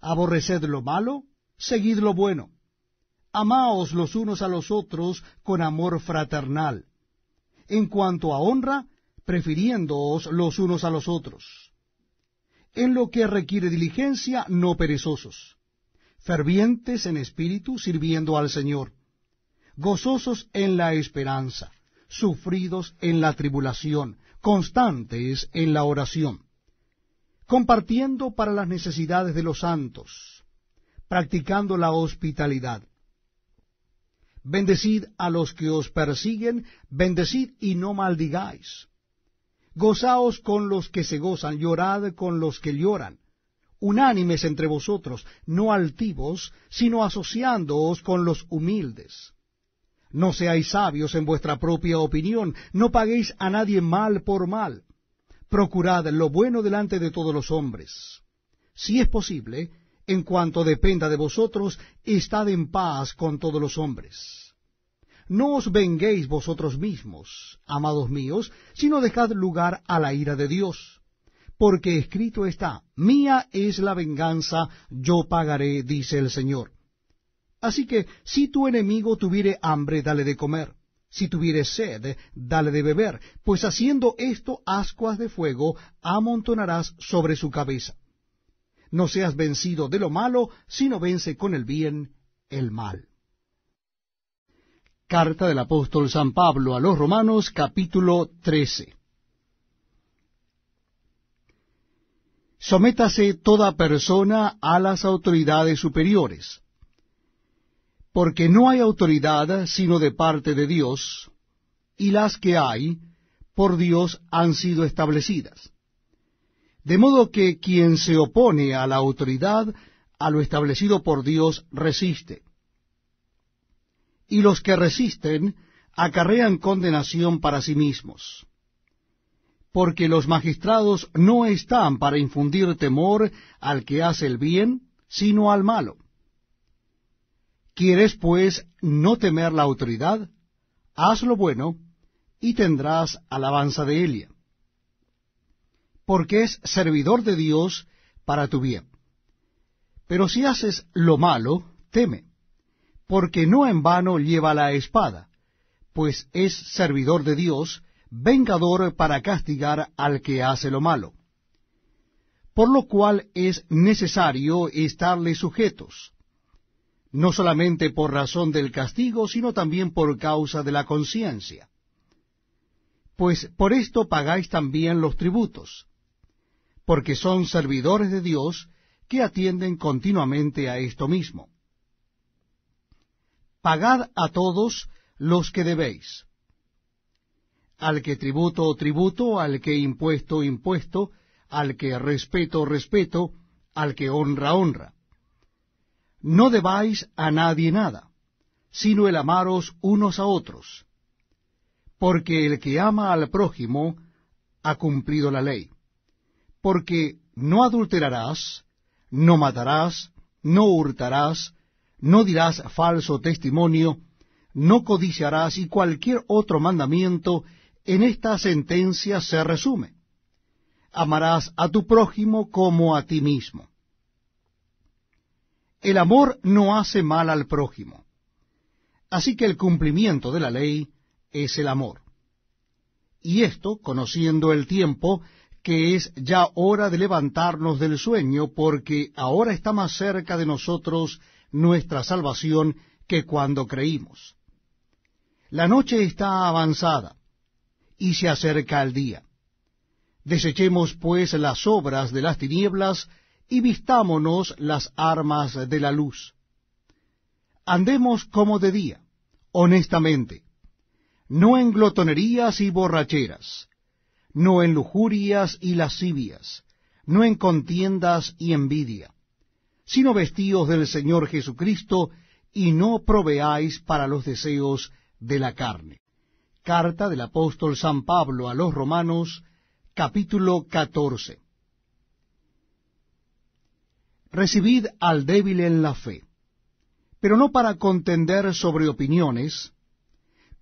Aborreced lo malo, seguid lo bueno. Amaos los unos a los otros con amor fraternal. En cuanto a honra, prefiriéndoos los unos a los otros en lo que requiere diligencia, no perezosos fervientes en espíritu, sirviendo al Señor, gozosos en la esperanza, sufridos en la tribulación, constantes en la oración, compartiendo para las necesidades de los santos, practicando la hospitalidad. Bendecid a los que os persiguen, bendecid y no maldigáis. Gozaos con los que se gozan, llorad con los que lloran unánimes entre vosotros, no altivos, sino asociándoos con los humildes. No seáis sabios en vuestra propia opinión, no paguéis a nadie mal por mal. Procurad lo bueno delante de todos los hombres. Si es posible, en cuanto dependa de vosotros, estad en paz con todos los hombres. No os venguéis vosotros mismos, amados míos, sino dejad lugar a la ira de Dios porque escrito está, mía es la venganza, yo pagaré, dice el Señor. Así que si tu enemigo tuviere hambre, dale de comer, si tuviere sed, dale de beber, pues haciendo esto ascuas de fuego amontonarás sobre su cabeza. No seas vencido de lo malo, sino vence con el bien el mal. Carta del apóstol San Pablo a los Romanos capítulo 13 Sométase toda persona a las autoridades superiores, porque no hay autoridad sino de parte de Dios, y las que hay por Dios han sido establecidas. De modo que quien se opone a la autoridad, a lo establecido por Dios, resiste. Y los que resisten acarrean condenación para sí mismos porque los magistrados no están para infundir temor al que hace el bien, sino al malo. ¿Quieres, pues, no temer la autoridad? Haz lo bueno, y tendrás alabanza de Elia, porque es servidor de Dios para tu bien. Pero si haces lo malo, teme, porque no en vano lleva la espada, pues es servidor de Dios, vengador para castigar al que hace lo malo. Por lo cual es necesario estarle sujetos, no solamente por razón del castigo, sino también por causa de la conciencia. Pues por esto pagáis también los tributos, porque son servidores de Dios que atienden continuamente a esto mismo. Pagad a todos los que debéis al que tributo, tributo, al que impuesto, impuesto, al que respeto, respeto, al que honra, honra. No debáis a nadie nada, sino el amaros unos a otros, porque el que ama al prójimo ha cumplido la ley, porque no adulterarás, no matarás, no hurtarás, no dirás falso testimonio, no codiciarás y cualquier otro mandamiento en esta sentencia se resume. Amarás a tu prójimo como a ti mismo. El amor no hace mal al prójimo. Así que el cumplimiento de la ley es el amor. Y esto, conociendo el tiempo, que es ya hora de levantarnos del sueño, porque ahora está más cerca de nosotros nuestra salvación que cuando creímos. La noche está avanzada y se acerca el día. Desechemos pues las obras de las tinieblas y vistámonos las armas de la luz. Andemos como de día, honestamente, no en glotonerías y borracheras, no en lujurias y lascivias, no en contiendas y envidia, sino vestidos del Señor Jesucristo y no proveáis para los deseos de la carne. Carta del apóstol San Pablo a los Romanos, capítulo 14. Recibid al débil en la fe, pero no para contender sobre opiniones,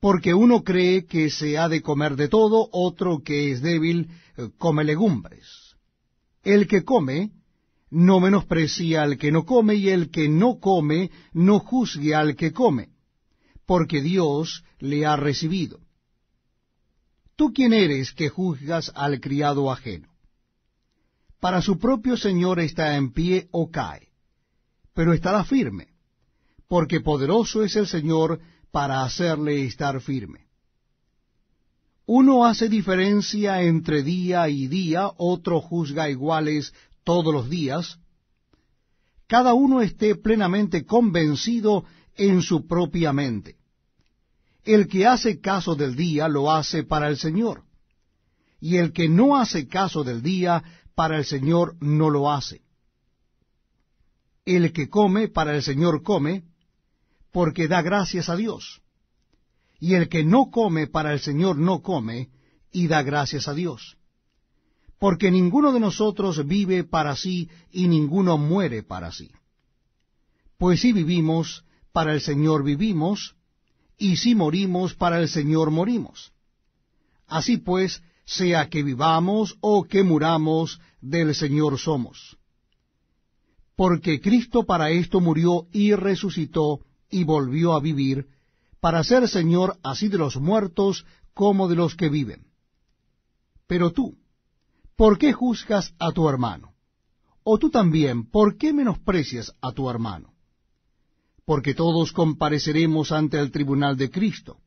porque uno cree que se ha de comer de todo, otro que es débil eh, come legumbres. El que come no menosprecia al que no come, y el que no come no juzgue al que come, porque Dios le ha recibido. ¿Tú quién eres que juzgas al criado ajeno? Para su propio Señor está en pie o cae, pero estará firme, porque poderoso es el Señor para hacerle estar firme. Uno hace diferencia entre día y día, otro juzga iguales todos los días. Cada uno esté plenamente convencido en su propia mente. El que hace caso del día lo hace para el Señor, y el que no hace caso del día para el Señor no lo hace. El que come para el Señor come, porque da gracias a Dios. Y el que no come para el Señor no come, y da gracias a Dios. Porque ninguno de nosotros vive para sí, y ninguno muere para sí. Pues si vivimos, para el Señor vivimos, y si morimos para el Señor morimos. Así pues, sea que vivamos o que muramos, del Señor somos. Porque Cristo para esto murió y resucitó y volvió a vivir, para ser Señor así de los muertos como de los que viven. Pero tú, ¿por qué juzgas a tu hermano? O tú también, ¿por qué menosprecias a tu hermano? porque todos compareceremos ante el tribunal de Cristo.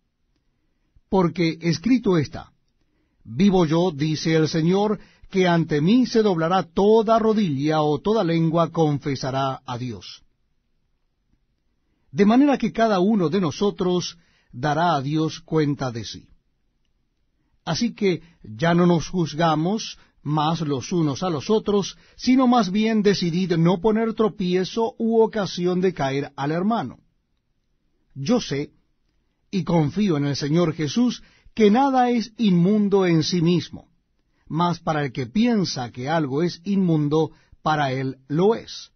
Porque escrito está, Vivo yo, dice el Señor, que ante mí se doblará toda rodilla o toda lengua confesará a Dios. De manera que cada uno de nosotros dará a Dios cuenta de sí. Así que ya no nos juzgamos más los unos a los otros, sino más bien decidid no poner tropiezo u ocasión de caer al hermano. Yo sé, y confío en el Señor Jesús, que nada es inmundo en sí mismo, mas para el que piensa que algo es inmundo, para él lo es.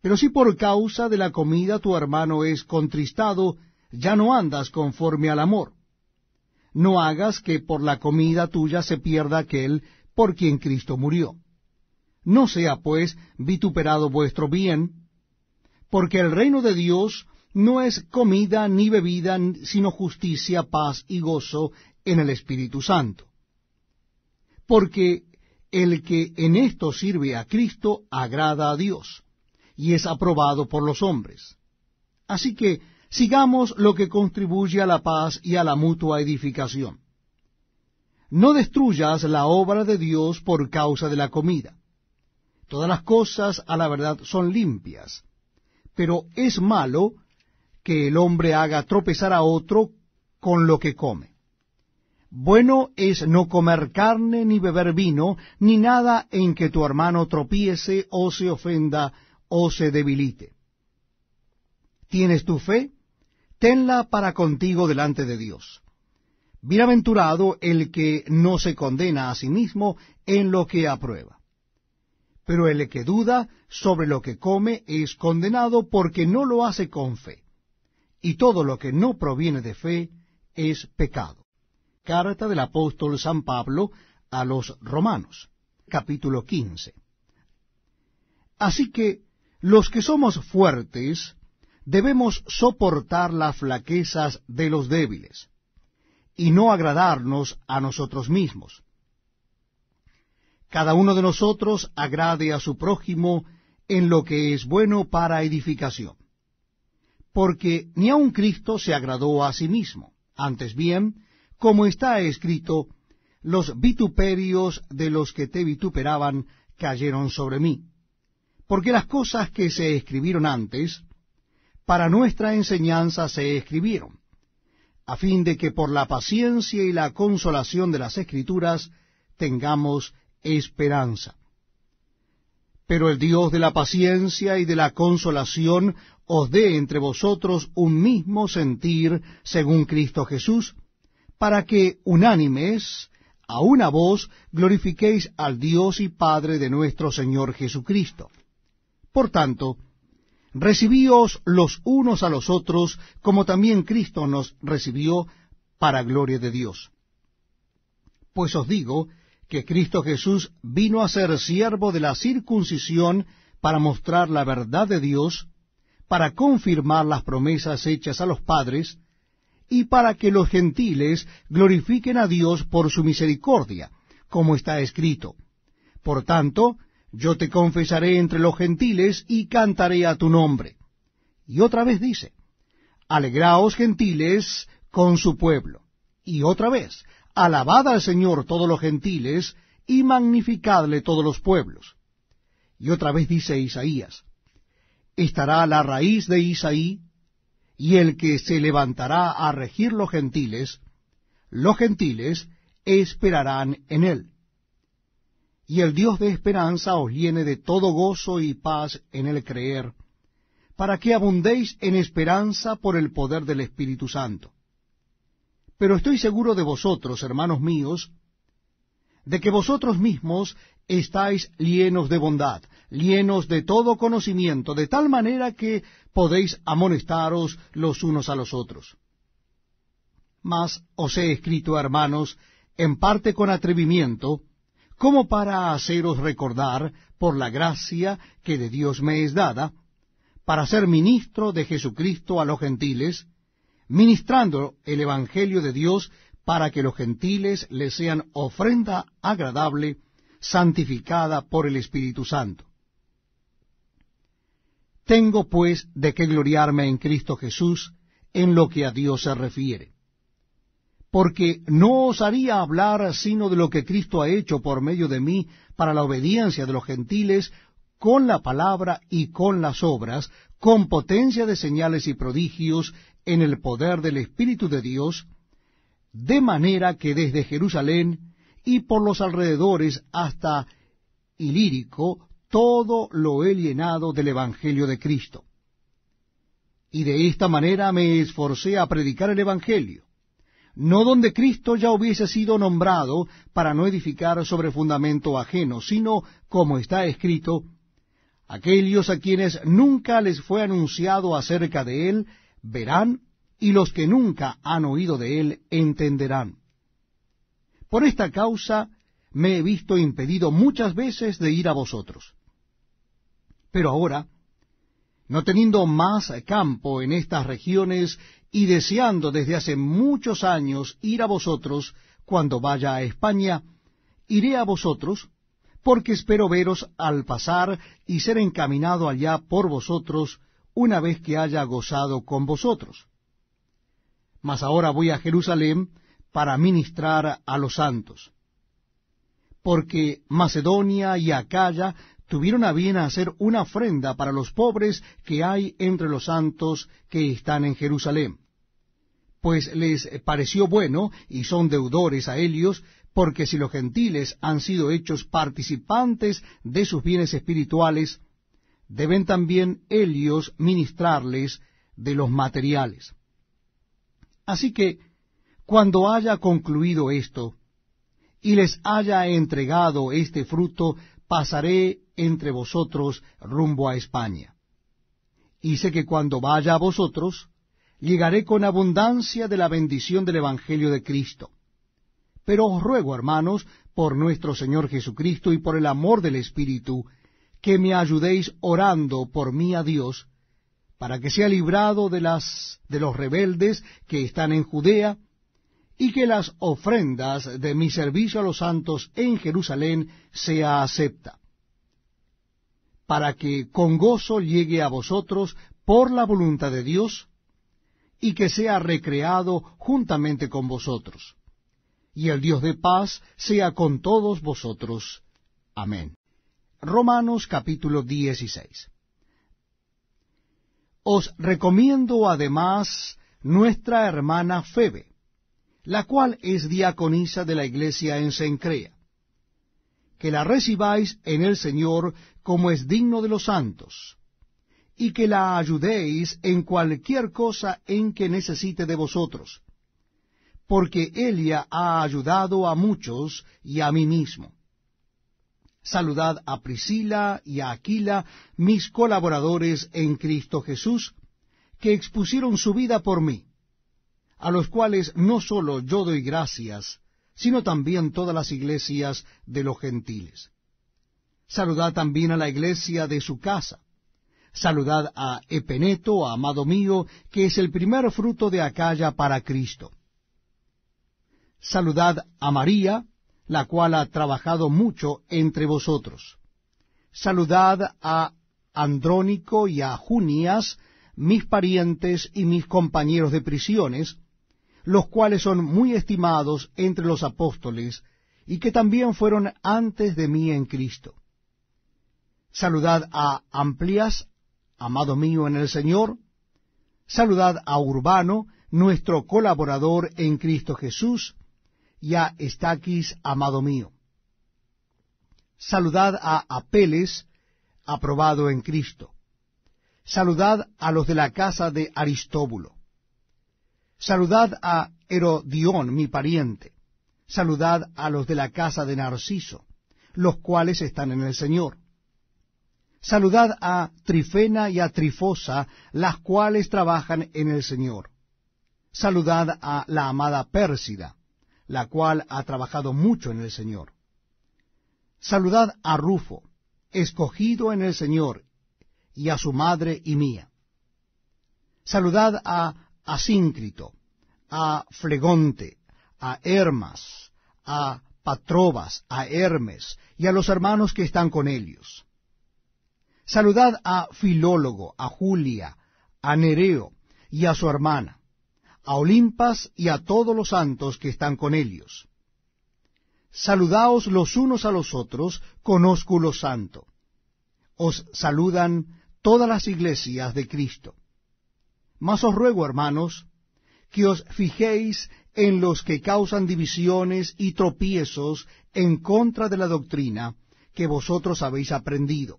Pero si por causa de la comida tu hermano es contristado, ya no andas conforme al amor no hagas que por la comida tuya se pierda aquel por quien Cristo murió. No sea, pues, vituperado vuestro bien, porque el reino de Dios no es comida ni bebida, sino justicia, paz y gozo en el Espíritu Santo. Porque el que en esto sirve a Cristo agrada a Dios, y es aprobado por los hombres. Así que sigamos lo que contribuye a la paz y a la mutua edificación. No destruyas la obra de Dios por causa de la comida. Todas las cosas a la verdad son limpias, pero es malo que el hombre haga tropezar a otro con lo que come. Bueno es no comer carne ni beber vino, ni nada en que tu hermano tropiece o se ofenda o se debilite. ¿Tienes tu fe? tenla para contigo delante de Dios. Bienaventurado el que no se condena a sí mismo en lo que aprueba. Pero el que duda sobre lo que come es condenado porque no lo hace con fe. Y todo lo que no proviene de fe es pecado. Carta del apóstol San Pablo a los Romanos, capítulo 15. Así que los que somos fuertes, debemos soportar las flaquezas de los débiles, y no agradarnos a nosotros mismos. Cada uno de nosotros agrade a su prójimo en lo que es bueno para edificación. Porque ni aun Cristo se agradó a sí mismo. Antes bien, como está escrito, los vituperios de los que te vituperaban cayeron sobre mí. Porque las cosas que se escribieron antes, para nuestra enseñanza se escribieron, a fin de que por la paciencia y la consolación de las Escrituras tengamos esperanza. Pero el Dios de la paciencia y de la consolación os dé entre vosotros un mismo sentir según Cristo Jesús, para que unánimes, a una voz, glorifiquéis al Dios y Padre de nuestro Señor Jesucristo. Por tanto, Recibíos los unos a los otros, como también Cristo nos recibió para gloria de Dios. Pues os digo que Cristo Jesús vino a ser siervo de la circuncisión para mostrar la verdad de Dios, para confirmar las promesas hechas a los padres, y para que los gentiles glorifiquen a Dios por su misericordia, como está escrito. Por tanto, yo te confesaré entre los gentiles y cantaré a tu nombre. Y otra vez dice, Alegraos gentiles con su pueblo. Y otra vez, Alabad al Señor todos los gentiles y magnificadle todos los pueblos. Y otra vez dice Isaías, Estará la raíz de Isaí y el que se levantará a regir los gentiles, los gentiles esperarán en él y el Dios de esperanza os llene de todo gozo y paz en el creer, para que abundéis en esperanza por el poder del Espíritu Santo. Pero estoy seguro de vosotros, hermanos míos, de que vosotros mismos estáis llenos de bondad, llenos de todo conocimiento, de tal manera que podéis amonestaros los unos a los otros. Mas os he escrito, hermanos, en parte con atrevimiento, como para haceros recordar por la gracia que de Dios me es dada, para ser ministro de Jesucristo a los gentiles, ministrando el Evangelio de Dios para que los gentiles le sean ofrenda agradable, santificada por el Espíritu Santo. Tengo pues de qué gloriarme en Cristo Jesús en lo que a Dios se refiere porque no osaría hablar sino de lo que Cristo ha hecho por medio de mí para la obediencia de los gentiles con la palabra y con las obras, con potencia de señales y prodigios en el poder del Espíritu de Dios, de manera que desde Jerusalén y por los alrededores hasta Ilírico, todo lo he llenado del Evangelio de Cristo. Y de esta manera me esforcé a predicar el Evangelio no donde Cristo ya hubiese sido nombrado para no edificar sobre fundamento ajeno, sino, como está escrito, aquellos a quienes nunca les fue anunciado acerca de él, verán, y los que nunca han oído de él, entenderán. Por esta causa me he visto impedido muchas veces de ir a vosotros. Pero ahora, no teniendo más campo en estas regiones y deseando desde hace muchos años ir a vosotros cuando vaya a España, iré a vosotros, porque espero veros al pasar y ser encaminado allá por vosotros una vez que haya gozado con vosotros. Mas ahora voy a Jerusalén para ministrar a los santos, porque Macedonia y Acaya tuvieron a bien hacer una ofrenda para los pobres que hay entre los santos que están en Jerusalén. Pues les pareció bueno, y son deudores a ellos, porque si los gentiles han sido hechos participantes de sus bienes espirituales, deben también ellos ministrarles de los materiales. Así que, cuando haya concluido esto, y les haya entregado este fruto pasaré entre vosotros rumbo a España. Y sé que cuando vaya a vosotros, llegaré con abundancia de la bendición del Evangelio de Cristo. Pero os ruego, hermanos, por nuestro Señor Jesucristo y por el amor del Espíritu, que me ayudéis orando por mí a Dios, para que sea librado de de los rebeldes que están en Judea, y que las ofrendas de mi servicio a los santos en Jerusalén sea acepta, para que con gozo llegue a vosotros por la voluntad de Dios, y que sea recreado juntamente con vosotros. Y el Dios de paz sea con todos vosotros. Amén. Romanos capítulo 16. Os recomiendo además nuestra hermana Febe, la cual es diaconisa de la iglesia en Sencrea. Que la recibáis en el Señor como es digno de los santos, y que la ayudéis en cualquier cosa en que necesite de vosotros, porque Elia ha ayudado a muchos y a mí mismo. Saludad a Priscila y a Aquila, mis colaboradores en Cristo Jesús, que expusieron su vida por mí a los cuales no solo yo doy gracias, sino también todas las iglesias de los gentiles. Saludad también a la iglesia de su casa. Saludad a Epeneto, amado mío, que es el primer fruto de Acaya para Cristo. Saludad a María, la cual ha trabajado mucho entre vosotros. Saludad a Andrónico y a Junías, mis parientes y mis compañeros de prisiones, los cuales son muy estimados entre los apóstoles, y que también fueron antes de mí en Cristo. Saludad a Amplias, amado mío en el Señor, saludad a Urbano, nuestro colaborador en Cristo Jesús, y a Estaquis, amado mío. Saludad a Apeles, aprobado en Cristo. Saludad a los de la casa de Aristóbulo. Saludad a Herodión, mi pariente. Saludad a los de la casa de Narciso, los cuales están en el Señor. Saludad a Trifena y a Trifosa, las cuales trabajan en el Señor. Saludad a la amada Pérsida, la cual ha trabajado mucho en el Señor. Saludad a Rufo, escogido en el Señor, y a su madre y mía. Saludad a a Síncrito, a Flegonte, a Hermas, a Patrobas, a Hermes y a los hermanos que están con ellos. Saludad a Filólogo, a Julia, a Nereo y a su hermana, a Olimpas y a todos los santos que están con ellos. Saludaos los unos a los otros con ósculo santo. Os saludan todas las iglesias de Cristo. Mas os ruego, hermanos, que os fijéis en los que causan divisiones y tropiezos en contra de la doctrina que vosotros habéis aprendido,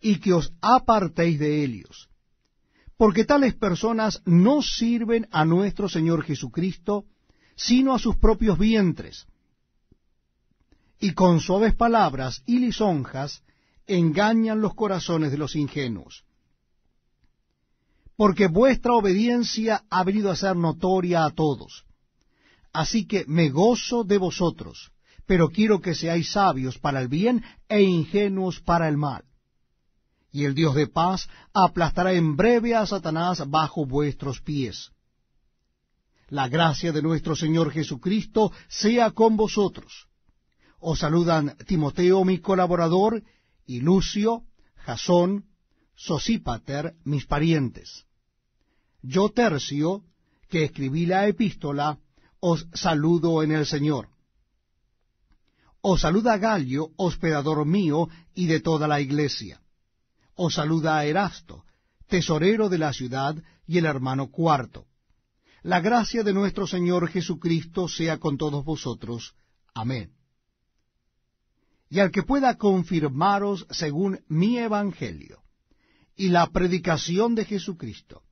y que os apartéis de ellos, porque tales personas no sirven a nuestro Señor Jesucristo, sino a sus propios vientres, y con suaves palabras y lisonjas engañan los corazones de los ingenuos porque vuestra obediencia ha venido a ser notoria a todos. Así que me gozo de vosotros, pero quiero que seáis sabios para el bien e ingenuos para el mal. Y el Dios de paz aplastará en breve a Satanás bajo vuestros pies. La gracia de nuestro Señor Jesucristo sea con vosotros. Os saludan Timoteo, mi colaborador, y Lucio, Jasón, Sosípater, mis parientes. Yo, Tercio, que escribí la epístola, os saludo en el Señor. Os saluda Galio, hospedador mío y de toda la iglesia. Os saluda Erasto, tesorero de la ciudad y el hermano cuarto. La gracia de nuestro Señor Jesucristo sea con todos vosotros. Amén. Y al que pueda confirmaros según mi evangelio y la predicación de Jesucristo,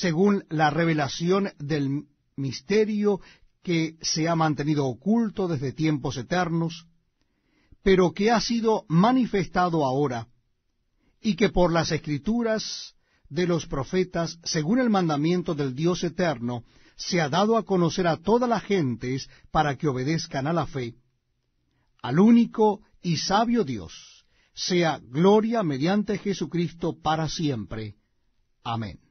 según la revelación del misterio que se ha mantenido oculto desde tiempos eternos, pero que ha sido manifestado ahora, y que por las escrituras de los profetas, según el mandamiento del Dios eterno, se ha dado a conocer a todas las gentes para que obedezcan a la fe. Al único y sabio Dios, sea gloria mediante Jesucristo para siempre. Amén.